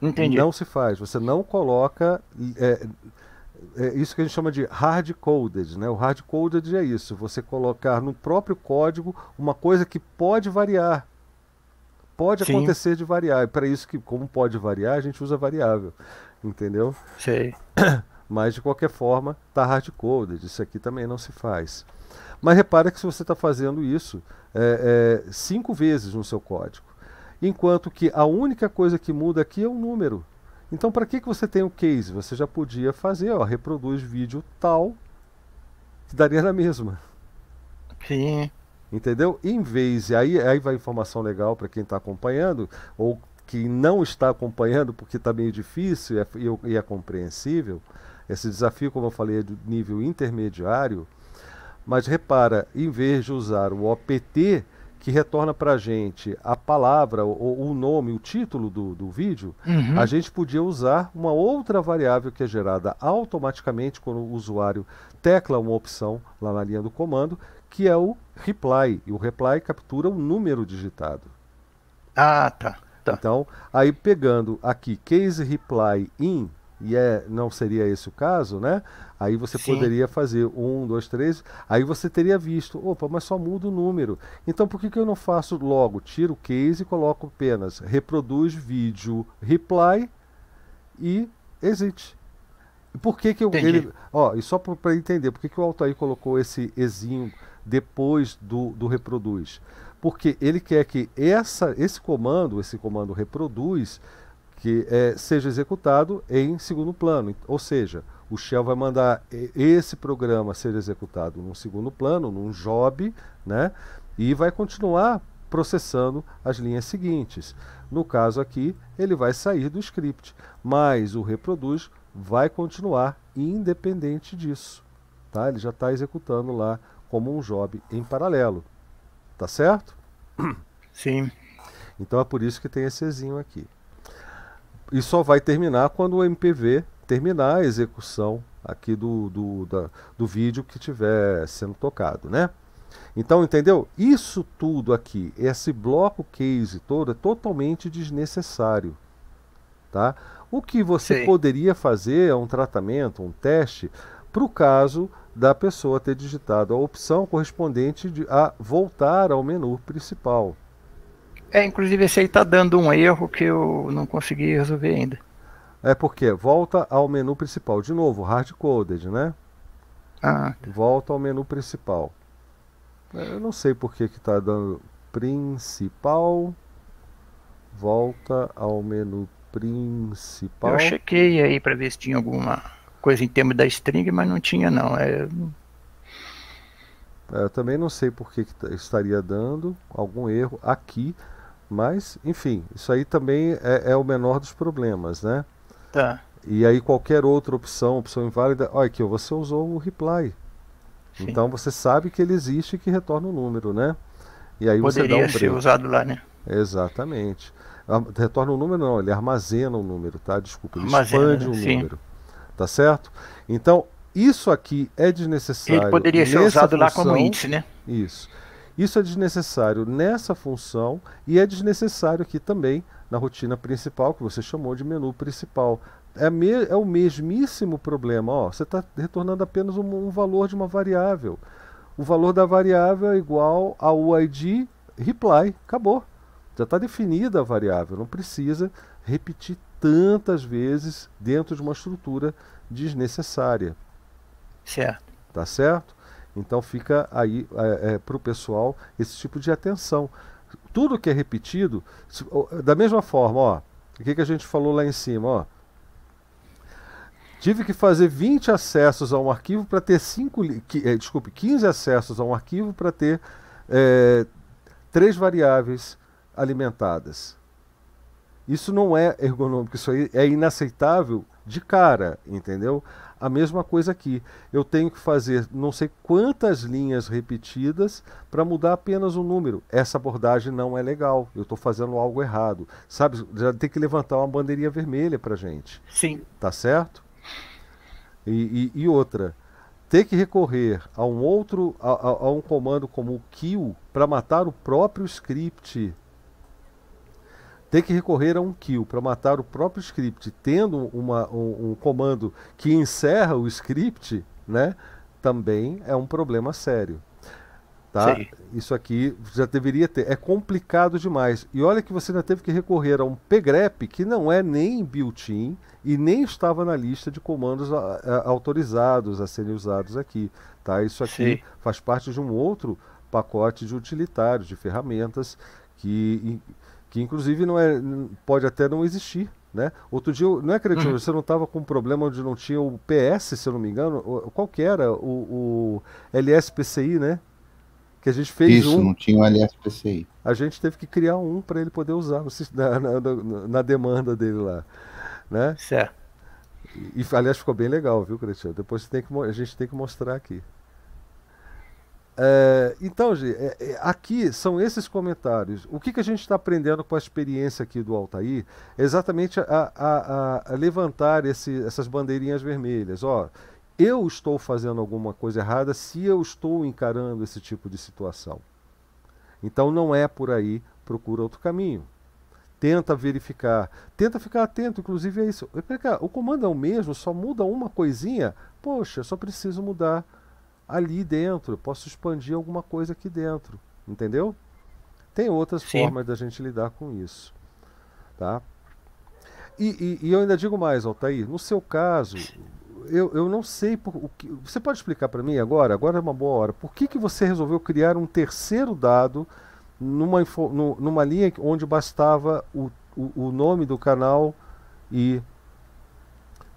Entendi. Não se faz. Você não coloca. É, é isso que a gente chama de hard-coded. Né? O hard-coded é isso: você colocar no próprio código uma coisa que pode variar pode Sim. acontecer de variar. E para isso que, como pode variar, a gente usa variável. Entendeu? Sei. Mas de qualquer forma, tá hardcoded. Isso aqui também não se faz. Mas repara que se você está fazendo isso é, é, cinco vezes no seu código, enquanto que a única coisa que muda aqui é o número. Então, para que, que você tem o case? Você já podia fazer, ó, reproduz vídeo tal, que daria na mesma. Sim. Entendeu? Em vez, e aí, aí vai informação legal para quem está acompanhando, ou que não está acompanhando porque está meio difícil e é, e é compreensível. Esse desafio, como eu falei, é nível intermediário. Mas repara, em vez de usar o OPT, que retorna para a gente a palavra, ou o nome, o título do, do vídeo, uhum. a gente podia usar uma outra variável que é gerada automaticamente quando o usuário tecla uma opção lá na linha do comando, que é o reply. E o reply captura o número digitado. Ah, tá. tá. Então, aí pegando aqui case reply in, e é, não seria esse o caso, né? Aí você Sim. poderia fazer um, dois, três, aí você teria visto, opa, mas só muda o número. Então por que, que eu não faço logo? Tiro o case e coloco apenas reproduz vídeo reply e exit. Por que, que eu, ele. Ó, e só para entender, por que, que o Altair colocou esse ezinho depois do, do reproduz. Porque ele quer que essa, esse comando, esse comando reproduz, que é, seja executado em segundo plano. Ou seja, o Shell vai mandar esse programa ser executado num segundo plano, num job, né? E vai continuar processando as linhas seguintes. No caso aqui, ele vai sair do script, mas o reproduz vai continuar independente disso. Tá? Ele já está executando lá como um job em paralelo. Tá certo? Sim. Então é por isso que tem esse Ezinho aqui. E só vai terminar quando o MPV terminar a execução aqui do, do, da, do vídeo que estiver sendo tocado, né? Então, entendeu? Isso tudo aqui, esse bloco case todo é totalmente desnecessário, tá? O que você Sim. poderia fazer é um tratamento, um teste, para o caso da pessoa ter digitado a opção correspondente de, a voltar ao menu principal. É, inclusive esse aí está dando um erro que eu não consegui resolver ainda. É porque volta ao menu principal. De novo, hard-coded, né? Ah. Tá. Volta ao menu principal. Eu não sei por que está dando principal. Volta ao menu principal. Eu chequei aí para ver se tinha alguma coisa em termos da string, mas não tinha não. É... é eu também não sei por que, estaria dando algum erro aqui, mas enfim, isso aí também é, é o menor dos problemas, né? Tá. E aí qualquer outra opção, opção inválida, olha aqui, você usou o reply. Sim. Então você sabe que ele existe e que retorna o número, né? E aí Poderia você dá um break. ser usado lá, né? Exatamente. Retorna o número não, ele armazena o número, tá? Desculpa, ele armazena, expande né? o número. Tá certo? Então, isso aqui é desnecessário. Ele poderia ser usado função, lá como índice, né? Isso. Isso é desnecessário nessa função e é desnecessário aqui também na rotina principal, que você chamou de menu principal. É, me, é o mesmíssimo problema. Ó, você está retornando apenas um, um, valor de uma variável. O valor da variável é igual ao id reply. Acabou. Já está definida a variável. Não precisa repetir tantas vezes dentro de uma estrutura desnecessária. Certo. Tá certo? Então fica aí é, é, para o pessoal esse tipo de atenção. Tudo que é repetido, se, ó, da mesma forma, ó, o que, que a gente falou lá em cima, ó. Tive que fazer 20 acessos a um arquivo para ter 5. É, desculpe, 15 acessos a um arquivo para ter é, três variáveis alimentadas. Isso não é ergonômico, isso aí é inaceitável de cara, entendeu? A mesma coisa aqui. Eu tenho que fazer não sei quantas linhas repetidas para mudar apenas um número. Essa abordagem não é legal. Eu estou fazendo algo errado. Sabe? Já tem que levantar uma bandeirinha vermelha para gente. Sim. Tá certo? E, e, e, outra, ter que recorrer a um outro, a, a, a um comando como o kill para matar o próprio script ter que recorrer a um kill para matar o próprio script, tendo uma, um, um comando que encerra o script, né? Também é um problema sério. Tá? Isso aqui já deveria ter. É complicado demais. E olha que você ainda teve que recorrer a um pgrep que não é nem built-in e nem estava na lista de comandos a, a, autorizados a serem usados aqui. Tá? Isso aqui Sim. faz parte de um outro pacote de utilitários, de ferramentas que que inclusive não é, pode até não existir. Né? Outro dia, não é acredito, uhum. você não estava com um problema onde não tinha o PS, se eu não me engano, qual que era? O, o LSPCI, né? Que a gente fez Isso, um. não tinha o LSPCI. A gente teve que criar um para ele poder usar na, na, na, demanda dele lá. Né? Certo. E, aliás, ficou bem legal, viu, Cretinho? Depois tem que, a gente tem que mostrar aqui. É, então, é, é, aqui são esses comentários. O que, que a gente está aprendendo com a experiência aqui do Altair é exatamente a, a, a levantar esse, essas bandeirinhas vermelhas. Ó, eu estou fazendo alguma coisa errada se eu estou encarando esse tipo de situação. Então não é por aí, procura outro caminho. Tenta verificar, tenta ficar atento, inclusive é isso. O comando é o mesmo, só muda uma coisinha. Poxa, só preciso mudar ali dentro, posso expandir alguma coisa aqui dentro, entendeu? Tem outras Sim. formas da gente lidar com isso, tá? E, e, e, eu ainda digo mais, Altair, no seu caso, eu, eu não sei por, o que. Você pode explicar para mim agora? Agora é uma boa hora. Por que, que você resolveu criar um terceiro dado numa, info, no, numa linha onde bastava o, o, o nome do canal e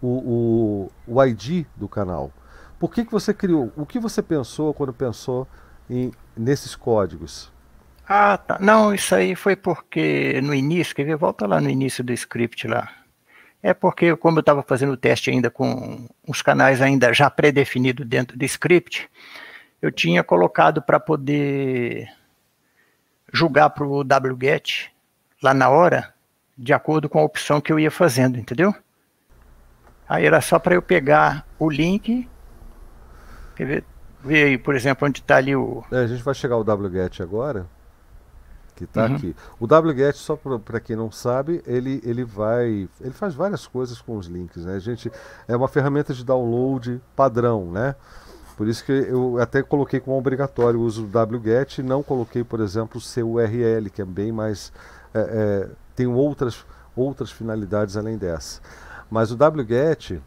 o, o, o ID do canal? Por que, que você criou? O que você pensou quando pensou em, nesses códigos? Ah, tá. Não, isso aí foi porque no início, quer ver? Volta lá no início do script lá. É porque, como eu estava fazendo o teste ainda com os canais ainda já pré-definidos dentro do script, eu tinha colocado para poder julgar para o wget lá na hora, de acordo com a opção que eu ia fazendo, entendeu? Aí era só para eu pegar o link Quer ver, aí, por exemplo, onde está ali o. É, a gente vai chegar ao WGET agora, que está uhum. aqui. O WGET, só para quem não sabe, ele, ele vai. Ele faz várias coisas com os links, né? A gente, é uma ferramenta de download padrão, né? Por isso que eu até coloquei como obrigatório o uso do WGET e não coloquei, por exemplo, o CURL, que é bem mais. É, é, tem outras, outras finalidades além dessa. Mas o WGET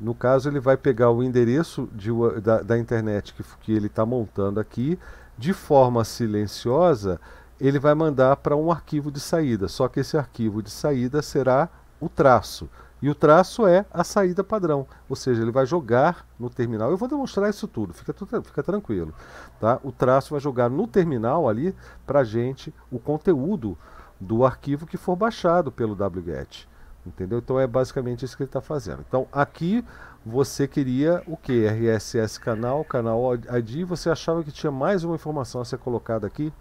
no caso, ele vai pegar o endereço de, da, da, internet que, que ele está montando aqui, de forma silenciosa, ele vai mandar para um arquivo de saída. Só que esse arquivo de saída será o traço. E o traço é a saída padrão, ou seja, ele vai jogar no terminal. Eu vou demonstrar isso tudo, fica, tudo, fica tranquilo. Tá? O traço vai jogar no terminal ali para gente o conteúdo do arquivo que for baixado pelo wget. Entendeu? Então é basicamente isso que ele está fazendo. Então aqui você queria o que? RSS canal, canal ID, você achava que tinha mais uma informação a ser colocada aqui?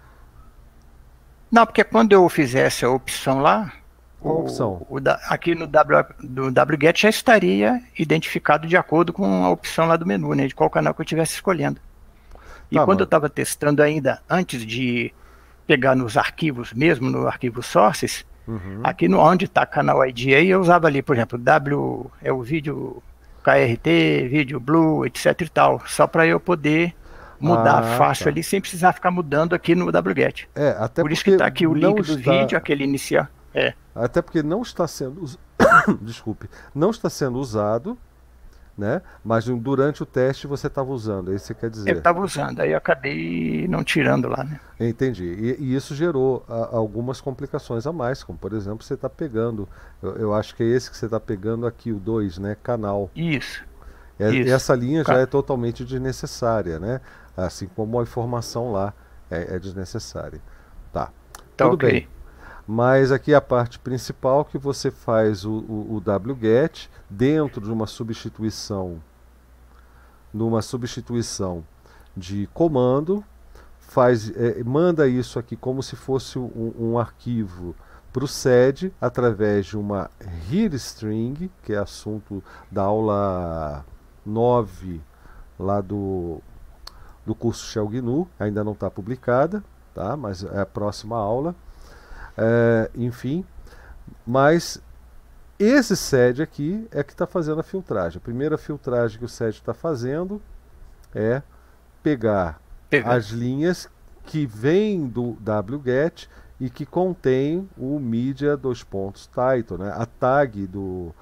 Não, porque quando eu fizesse a opção lá, Qual o, opção? O, aqui no, w, do WGET já estaria identificado de acordo com a opção lá do menu, né? De qual canal que eu estivesse escolhendo. E tá, quando mano. eu estava testando ainda, antes de pegar nos arquivos mesmo, no arquivo sources, Uhum. Aqui no onde está canal aí, eu usava ali, por exemplo, W é o vídeo KRT, vídeo Blue, etc e tal, só para eu poder mudar ah, tá. fácil tá. ali sem precisar ficar mudando aqui no WGET. É, até por isso que está aqui o link do está... vídeo, aquele inicial. É. Até porque não está sendo, desculpe, não está sendo usado né? Mas durante o teste você estava usando, é isso que você quer dizer? Eu estava usando, aí eu acabei não tirando lá, né? Entendi. E, e isso gerou a, algumas complicações a mais, como por exemplo, você está pegando, eu, eu, acho que é esse que você está pegando aqui, o 2, né? Canal. Isso. É, isso. Essa linha já é totalmente desnecessária, né? Assim como a informação lá é, é desnecessária. Tá. tá Tudo okay. bem mas aqui a parte principal que você faz o, o, o wget dentro de uma substituição numa substituição de comando faz é, manda isso aqui como se fosse um, um arquivo para o SED através de uma read string que é assunto da aula 9 lá do, do curso Shell GNU ainda não está publicada tá mas é a próxima aula é, enfim, mas esse SED aqui é que está fazendo a filtragem. A primeira filtragem que o SED está fazendo é pegar Pega. as linhas que vêm do wget e que contém o media dois pontos title, né? a tag do,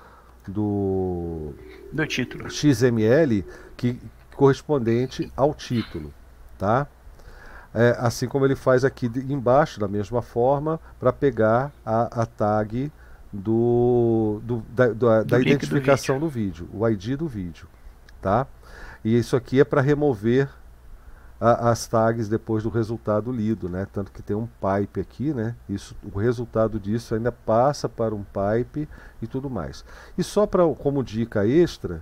do, do título XML que correspondente ao título, tá? É, assim como ele faz aqui embaixo, da mesma forma, para pegar a, a tag do, do, da, da, do da identificação do vídeo. do vídeo. o ID do vídeo. Tá? E isso aqui é para remover a, as tags depois do resultado lido, né? Tanto que tem um pipe aqui, né? Isso, o resultado disso ainda passa para um pipe e tudo mais. E só para como dica extra,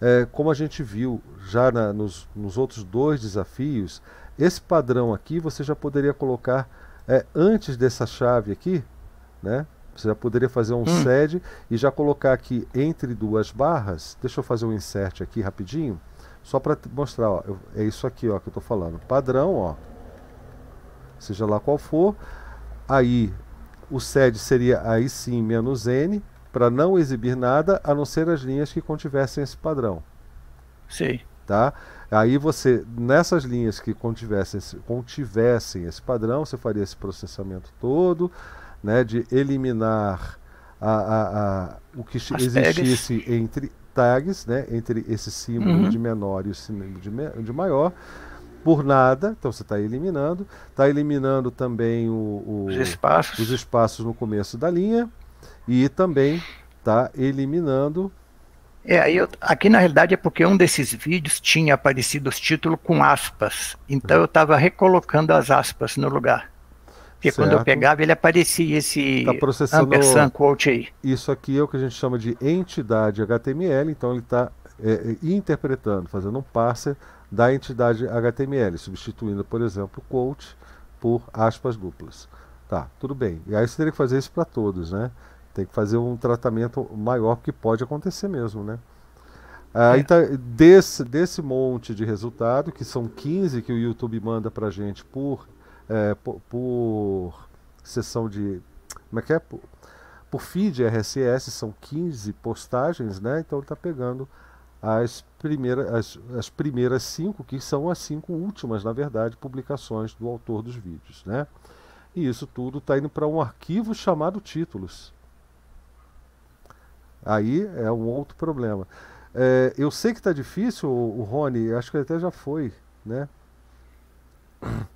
é, como a gente viu já na, nos, nos outros dois desafios, esse padrão aqui você já poderia colocar é, antes dessa chave aqui, né? Você já poderia fazer um hum. sed e já colocar aqui entre duas barras. Deixa eu fazer um insert aqui rapidinho, só para mostrar. Ó, eu, é isso aqui ó, que eu estou falando. Padrão, ó, seja lá qual for. Aí o sed seria aí sim menos n para não exibir nada a não ser as linhas que contivessem esse padrão. Sim. Tá? Aí você, nessas linhas que contivessem, contivessem esse padrão, você faria esse processamento todo, né, de eliminar a, a, a o que As existisse tags. entre tags, né, entre esse símbolo uhum. de menor e o símbolo de, de maior, por nada, então você está eliminando, está eliminando também o, o, os, espaços. os espaços no começo da linha e também está eliminando é, aí eu, aqui na realidade é porque um desses vídeos tinha aparecido os títulos com aspas. Então eu estava recolocando as aspas no lugar. Porque certo. quando eu pegava ele aparecia esse tá processando ampersand quote aí. Isso aqui é o que a gente chama de entidade HTML, então ele está é, é, interpretando, fazendo um parser da entidade HTML, substituindo, por exemplo, quote por aspas duplas. Tá, tudo bem. E aí você teria que fazer isso para todos, né? Tem que fazer um tratamento maior, porque pode acontecer mesmo, né? Ah, é. então, desse, desse monte de resultado, que são 15 que o YouTube manda pra gente por, é, por, por, sessão de. Como é que é? Por, por feed RSS, são 15 postagens, né? Então ele está pegando as primeiras, as, as primeiras cinco, que são as cinco últimas, na verdade, publicações do autor dos vídeos, né? E isso tudo está indo para um arquivo chamado títulos. Aí é um outro problema. É, eu sei que está difícil, o, Rony, acho que até já foi, né?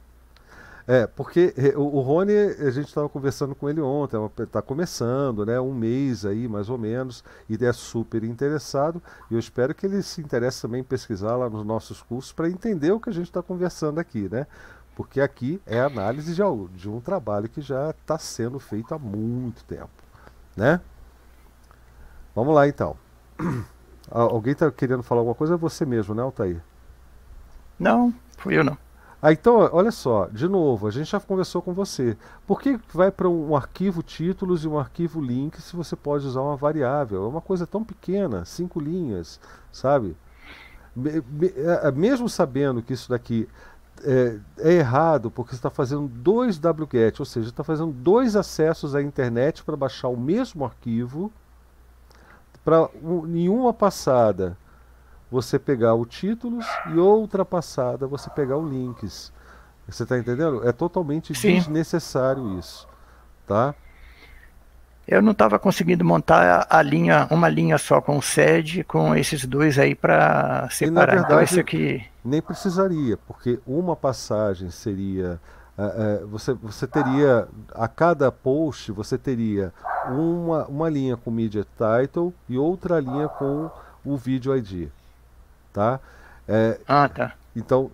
É, porque o, o Rony, a gente estava conversando com ele ontem, está é começando, né? Um mês aí, mais ou menos, e é super interessado. E eu espero que ele se interesse também em pesquisar lá nos nossos cursos para entender o que a gente está conversando aqui, né? Porque aqui é análise de, de um trabalho que já está sendo feito há muito tempo, né? Vamos lá então. Alguém está querendo falar alguma coisa? É você mesmo, né, Altair? Não, fui eu não. Ah, então, olha só, de novo, a gente já conversou com você. Por que vai para um arquivo títulos e um arquivo link se você pode usar uma variável? É uma coisa tão pequena, cinco linhas, sabe? É, mesmo sabendo que isso daqui é, é errado, porque você está fazendo dois wget, ou seja, está fazendo dois acessos à internet para baixar o mesmo arquivo, para nenhuma passada você pegar o títulos e outra passada você pegar o links. Você está entendendo? É totalmente Sim. desnecessário isso, tá? Eu não estava conseguindo montar a linha, uma linha só com o SED, com esses dois aí para separar. E, na então, verdade, então, isso aqui... nem precisaria, porque uma passagem seria é, é, você, você teria, a cada post, você teria uma, uma linha com Media Title e outra linha com o Video ID. Tá? É, ah, tá. Então,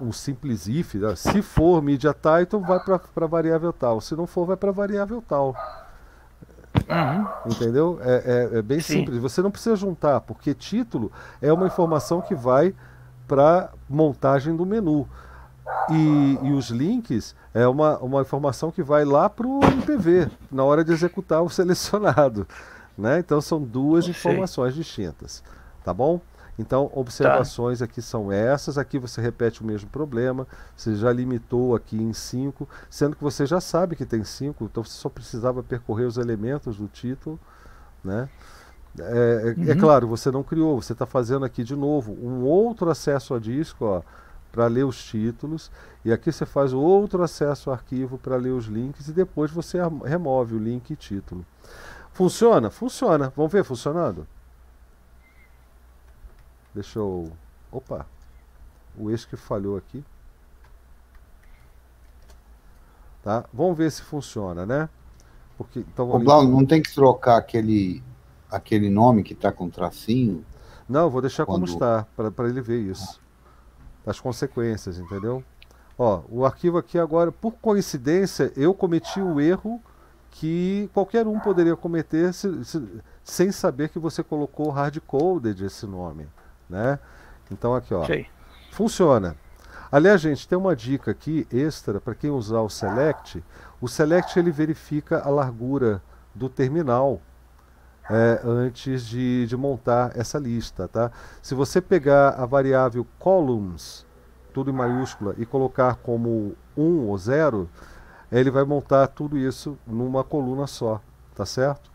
um simples if, né? se for Media Title, vai para variável tal. Se não for, vai para variável tal. Uhum. Entendeu? É, é, é bem Sim. simples. Você não precisa juntar, porque título é uma informação que vai para montagem do menu. E, e, os links é uma, uma informação que vai lá para o MPV, na hora de executar o selecionado. Né? Então são duas informações distintas. Tá bom? Então, observações tá. aqui são essas. Aqui você repete o mesmo problema. Você já limitou aqui em 5, sendo que você já sabe que tem 5, então você só precisava percorrer os elementos do título. Né? É, é, é uhum. é claro, você não criou, você está fazendo aqui de novo um outro acesso a disco. Ó, para ler os títulos, e aqui você faz outro acesso ao arquivo para ler os links e depois você remove o link e título. Funciona? Funciona. Vamos ver funcionando? Deixa eu. Opa! O ex que falhou aqui. Tá? Vamos ver se funciona, né? Porque, então, Ô, Blau, não tem que trocar aquele, aquele nome que está com tracinho? Não, vou deixar Quando... como está, para ele ver isso das consequências, entendeu? Ó, o arquivo aqui agora, por coincidência, eu cometi o erro que qualquer um poderia cometer se, se, sem saber que você colocou hardcoded esse nome, né? Então aqui, ó. Funciona. Aliás, gente, tem uma dica aqui extra para quem usar o select. O select ele verifica a largura do terminal é, antes de, de montar essa lista. Tá? Se você pegar a variável columns, tudo em maiúscula, e colocar como 1 ou 0, ele vai montar tudo isso numa coluna só, tá certo?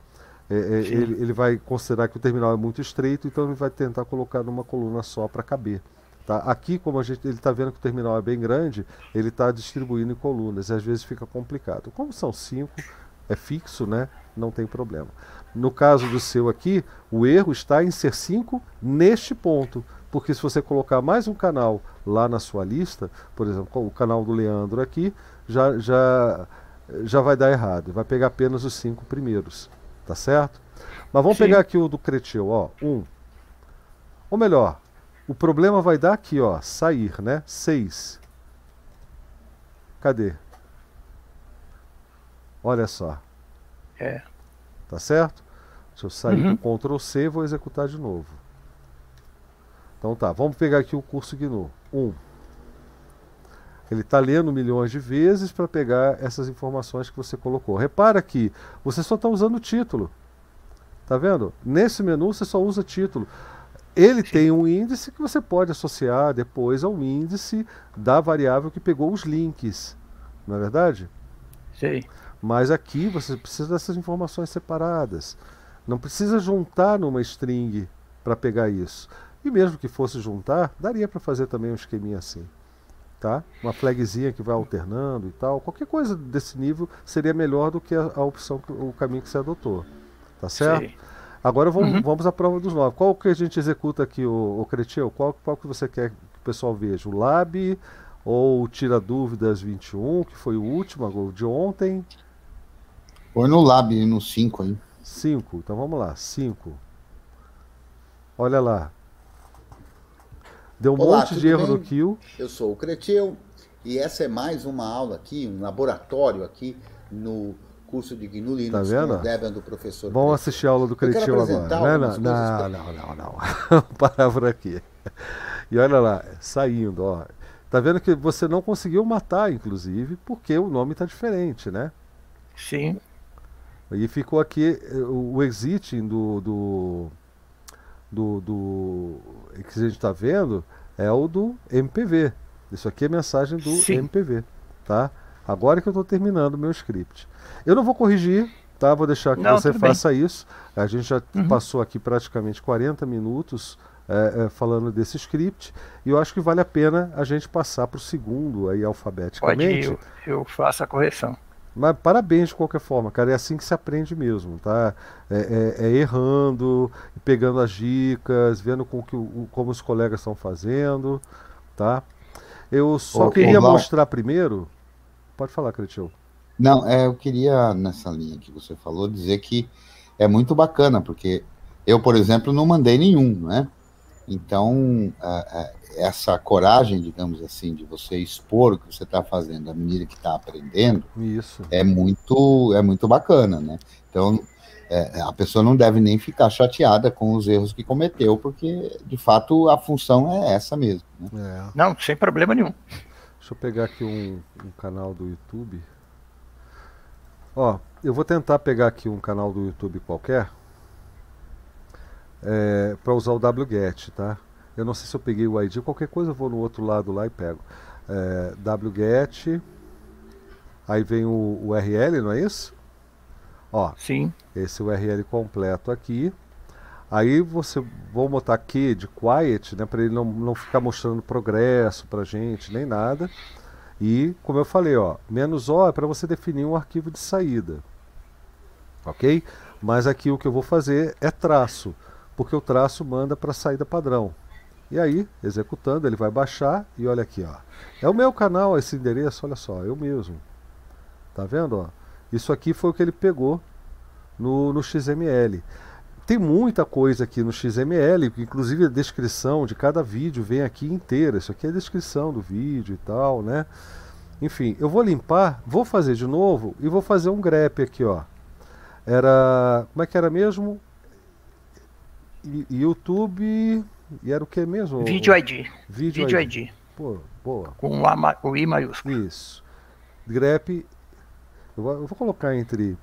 É, é ele, ele, vai considerar que o terminal é muito estreito, então ele vai tentar colocar numa coluna só para caber. Tá? Aqui, como a gente, ele está vendo que o terminal é bem grande, ele está distribuindo em colunas e às vezes fica complicado. Como são cinco, é fixo, né? Não tem problema. No caso do seu aqui, o erro está em ser 5 neste ponto, porque se você colocar mais um canal lá na sua lista, por exemplo, o canal do Leandro aqui, já, já, já vai dar errado, vai pegar apenas os cinco primeiros, tá certo? Mas vamos Sim. pegar aqui o do Cretil, ó, 1. Um. Ou melhor, o problema vai dar aqui, ó, sair, né? 6. Cadê? Olha só. É. Tá certo? Se eu sair uhum. do Ctrl C, vou executar de novo. Então tá, vamos pegar aqui o curso GNU. 1. Um. Ele está lendo milhões de vezes para pegar essas informações que você colocou. Repara que você só está usando o título. Tá vendo? Nesse menu você só usa título. Ele Sim. tem um índice que você pode associar depois ao índice da variável que pegou os links. Não é verdade? Sim. Mas aqui você precisa dessas informações separadas. Não precisa juntar numa string para pegar isso. E mesmo que fosse juntar, daria para fazer também um esqueminha assim. Tá? Uma flagzinha que vai alternando e tal. Qualquer coisa desse nível seria melhor do que a, a opção, o caminho que você adotou. Tá certo? Sim. Agora vamos, uhum. vamos à prova dos nove. Qual que a gente executa aqui, o, o Cretil? Qual, qual que você quer que o pessoal veja? O Lab ou Tira Dúvidas 21, que foi o último, de ontem? Põe no lab, no 5 aí. 5, então vamos lá, 5. Olha lá. Deu um Olá, monte de erro bem? no kill. Eu sou o Cretil e essa é mais uma aula aqui, um laboratório aqui no curso de GNU Linux tá vendo? Debian do professor. Vamos Cretil. assistir a aula do Cretil agora. É não, não, não, não, não, não, não. Parar por aqui. E olha lá, saindo, ó. Tá vendo que você não conseguiu matar, inclusive, porque o nome tá diferente, né? Sim. E ficou aqui eh, o exiting do, do, do, do que a gente está vendo é o do MPV. Isso aqui é mensagem do Sim. MPV, tá? Agora que eu estou terminando o meu script. Eu não vou corrigir, tá? Vou deixar que não, você faça bem. isso. A gente já uhum. passou aqui praticamente 40 minutos é, é, falando desse script e eu acho que vale a pena a gente passar para o segundo aí alfabeticamente. Pode ir, eu, eu faço a correção. Mas parabéns de qualquer forma, cara. É assim que se aprende mesmo, tá? É, é, é errando, pegando as dicas, vendo com que, o, como os colegas estão fazendo, tá? Eu só Ô, queria mostrar primeiro. Pode falar, Cretil. Não, é, eu queria, nessa linha que você falou, dizer que é muito bacana, porque eu, por exemplo, não mandei nenhum, né? Então, é, é essa coragem, digamos assim, de você expor o que você está fazendo à medida que está aprendendo, Isso. é muito é muito bacana, né? Então é, a pessoa não deve nem ficar chateada com os erros que cometeu, porque de fato a função é essa mesmo. Né? É. Não, sem problema nenhum. Deixa eu pegar aqui um, um canal do YouTube. Ó, eu vou tentar pegar aqui um canal do YouTube qualquer é, para usar o WGET, tá? Eu não sei se eu peguei o ID, qualquer coisa eu vou no outro lado lá e pego. É, wget, aí vem o URL, não é isso? Ó, Sim. Esse URL é completo aqui. Aí você vou botar aqui de quiet, né, para ele não, não ficar mostrando progresso para gente nem nada. E como eu falei, ó, menos o é para você definir um arquivo de saída, ok? Mas aqui o que eu vou fazer é traço, porque o traço manda para a saída padrão. E aí, executando, ele vai baixar e olha aqui, ó. É o meu canal esse endereço, olha só, eu mesmo. Tá vendo, ó? Isso aqui foi o que ele pegou no, no XML. Tem muita coisa aqui no XML, inclusive a descrição de cada vídeo vem aqui inteira. Isso aqui é a descrição do vídeo e tal, né? Enfim, eu vou limpar, vou fazer de novo e vou fazer um grep aqui, ó. Era, como é que era mesmo? YouTube e era o que mesmo? Video ID. Video, ID. ID. Pô, boa. Com o, a, o I maiúsculo. Isso. grep eu vou, eu vou colocar entre.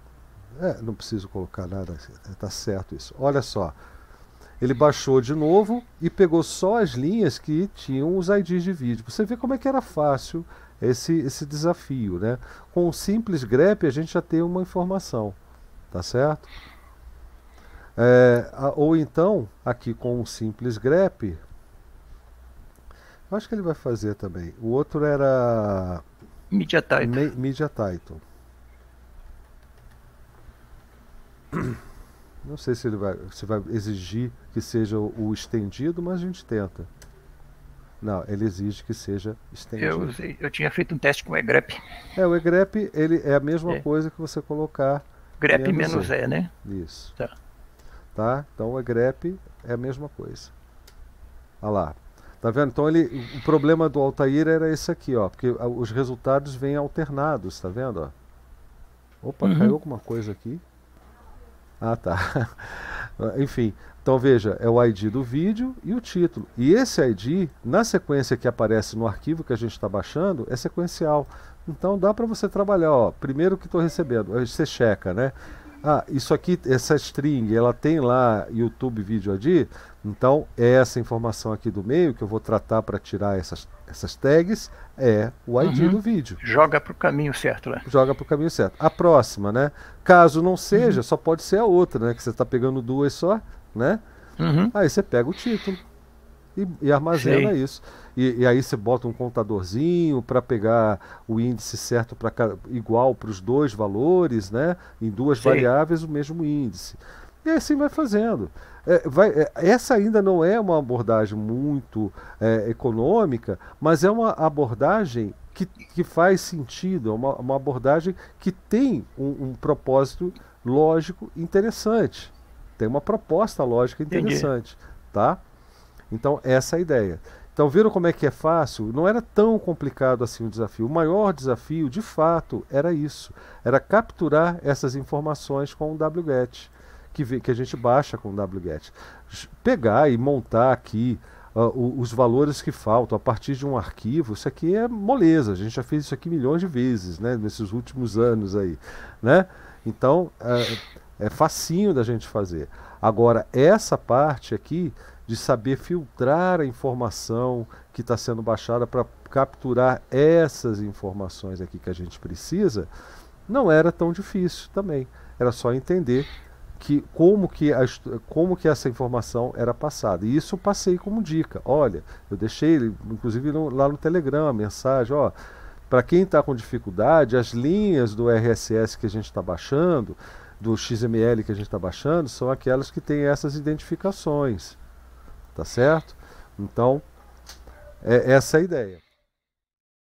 É, não preciso colocar nada, tá certo isso. Olha só. Ele baixou de novo e pegou só as linhas que tinham os IDs de vídeo. Você vê como é que era fácil esse, esse desafio, né? Com um simples grep a gente já tem uma informação, tá certo? É, ou então, aqui com um simples grep, acho que ele vai fazer também. O outro era. Media Title. Me, media Title. Não sei se ele vai, se vai exigir que seja o estendido, mas a gente tenta. Não, ele exige que seja estendido. Eu, usei, eu tinha feito um teste com o egrep. É, o egrep ele é a mesma é. coisa que você colocar grep menos, menos é, né? Isso. Tá. Tá? Então a grep é a mesma coisa. Olha lá. Tá vendo? Então ele, o problema do Altair era esse aqui, ó, porque os resultados vêm alternados, tá vendo? Ó? Opa, uhum. caiu alguma coisa aqui. Ah, tá. Enfim, então veja, é o ID do vídeo e o título. E esse ID, na sequência que aparece no arquivo que a gente está baixando, é sequencial. Então dá para você trabalhar, ó, primeiro que estou recebendo, você checa, né? ah, isso aqui, essa string, ela tem lá YouTube Video ID, então é essa informação aqui do meio que eu vou tratar para tirar essas, essas tags é o ID uhum. do vídeo. Joga para o caminho certo, né? Joga para o caminho certo. A próxima, né? Caso não seja, uhum. só pode ser a outra, né? Que você está pegando duas só, né? Uhum. Aí você pega o título e, e armazena Sim. isso. E, e, aí você bota um contadorzinho para pegar o índice certo para igual para os dois valores, né? Em duas Sim. variáveis o mesmo índice. E é assim vai fazendo. É, vai, é, essa ainda não é uma abordagem muito é, econômica, mas é uma abordagem que, que faz sentido, é uma, uma abordagem que tem um, um, propósito lógico interessante. Tem uma proposta lógica interessante. Entendi. Tá? Então, essa é a ideia. Então, viram como é que é fácil? Não era tão complicado assim o desafio. O maior desafio, de fato, era isso: era capturar essas informações com o WGET, que, que a gente baixa com o WGET. Pegar e montar aqui Uh, os valores que faltam a partir de um arquivo, isso aqui é moleza, a gente já fez isso aqui milhões de vezes, né, nesses últimos anos aí, né? Então, uh, é facinho da gente fazer. Agora, essa parte aqui, de saber filtrar a informação que está sendo baixada para capturar essas informações aqui que a gente precisa, não era tão difícil também. Era só entender que como que, a, como que essa informação era passada. E isso eu passei como dica. Olha, eu deixei, inclusive no, lá no Telegram, a mensagem, ó, para quem está com dificuldade, as linhas do RSS que a gente está baixando, do XML que a gente está baixando, são aquelas que têm essas identificações. Tá certo? Então, é essa a ideia.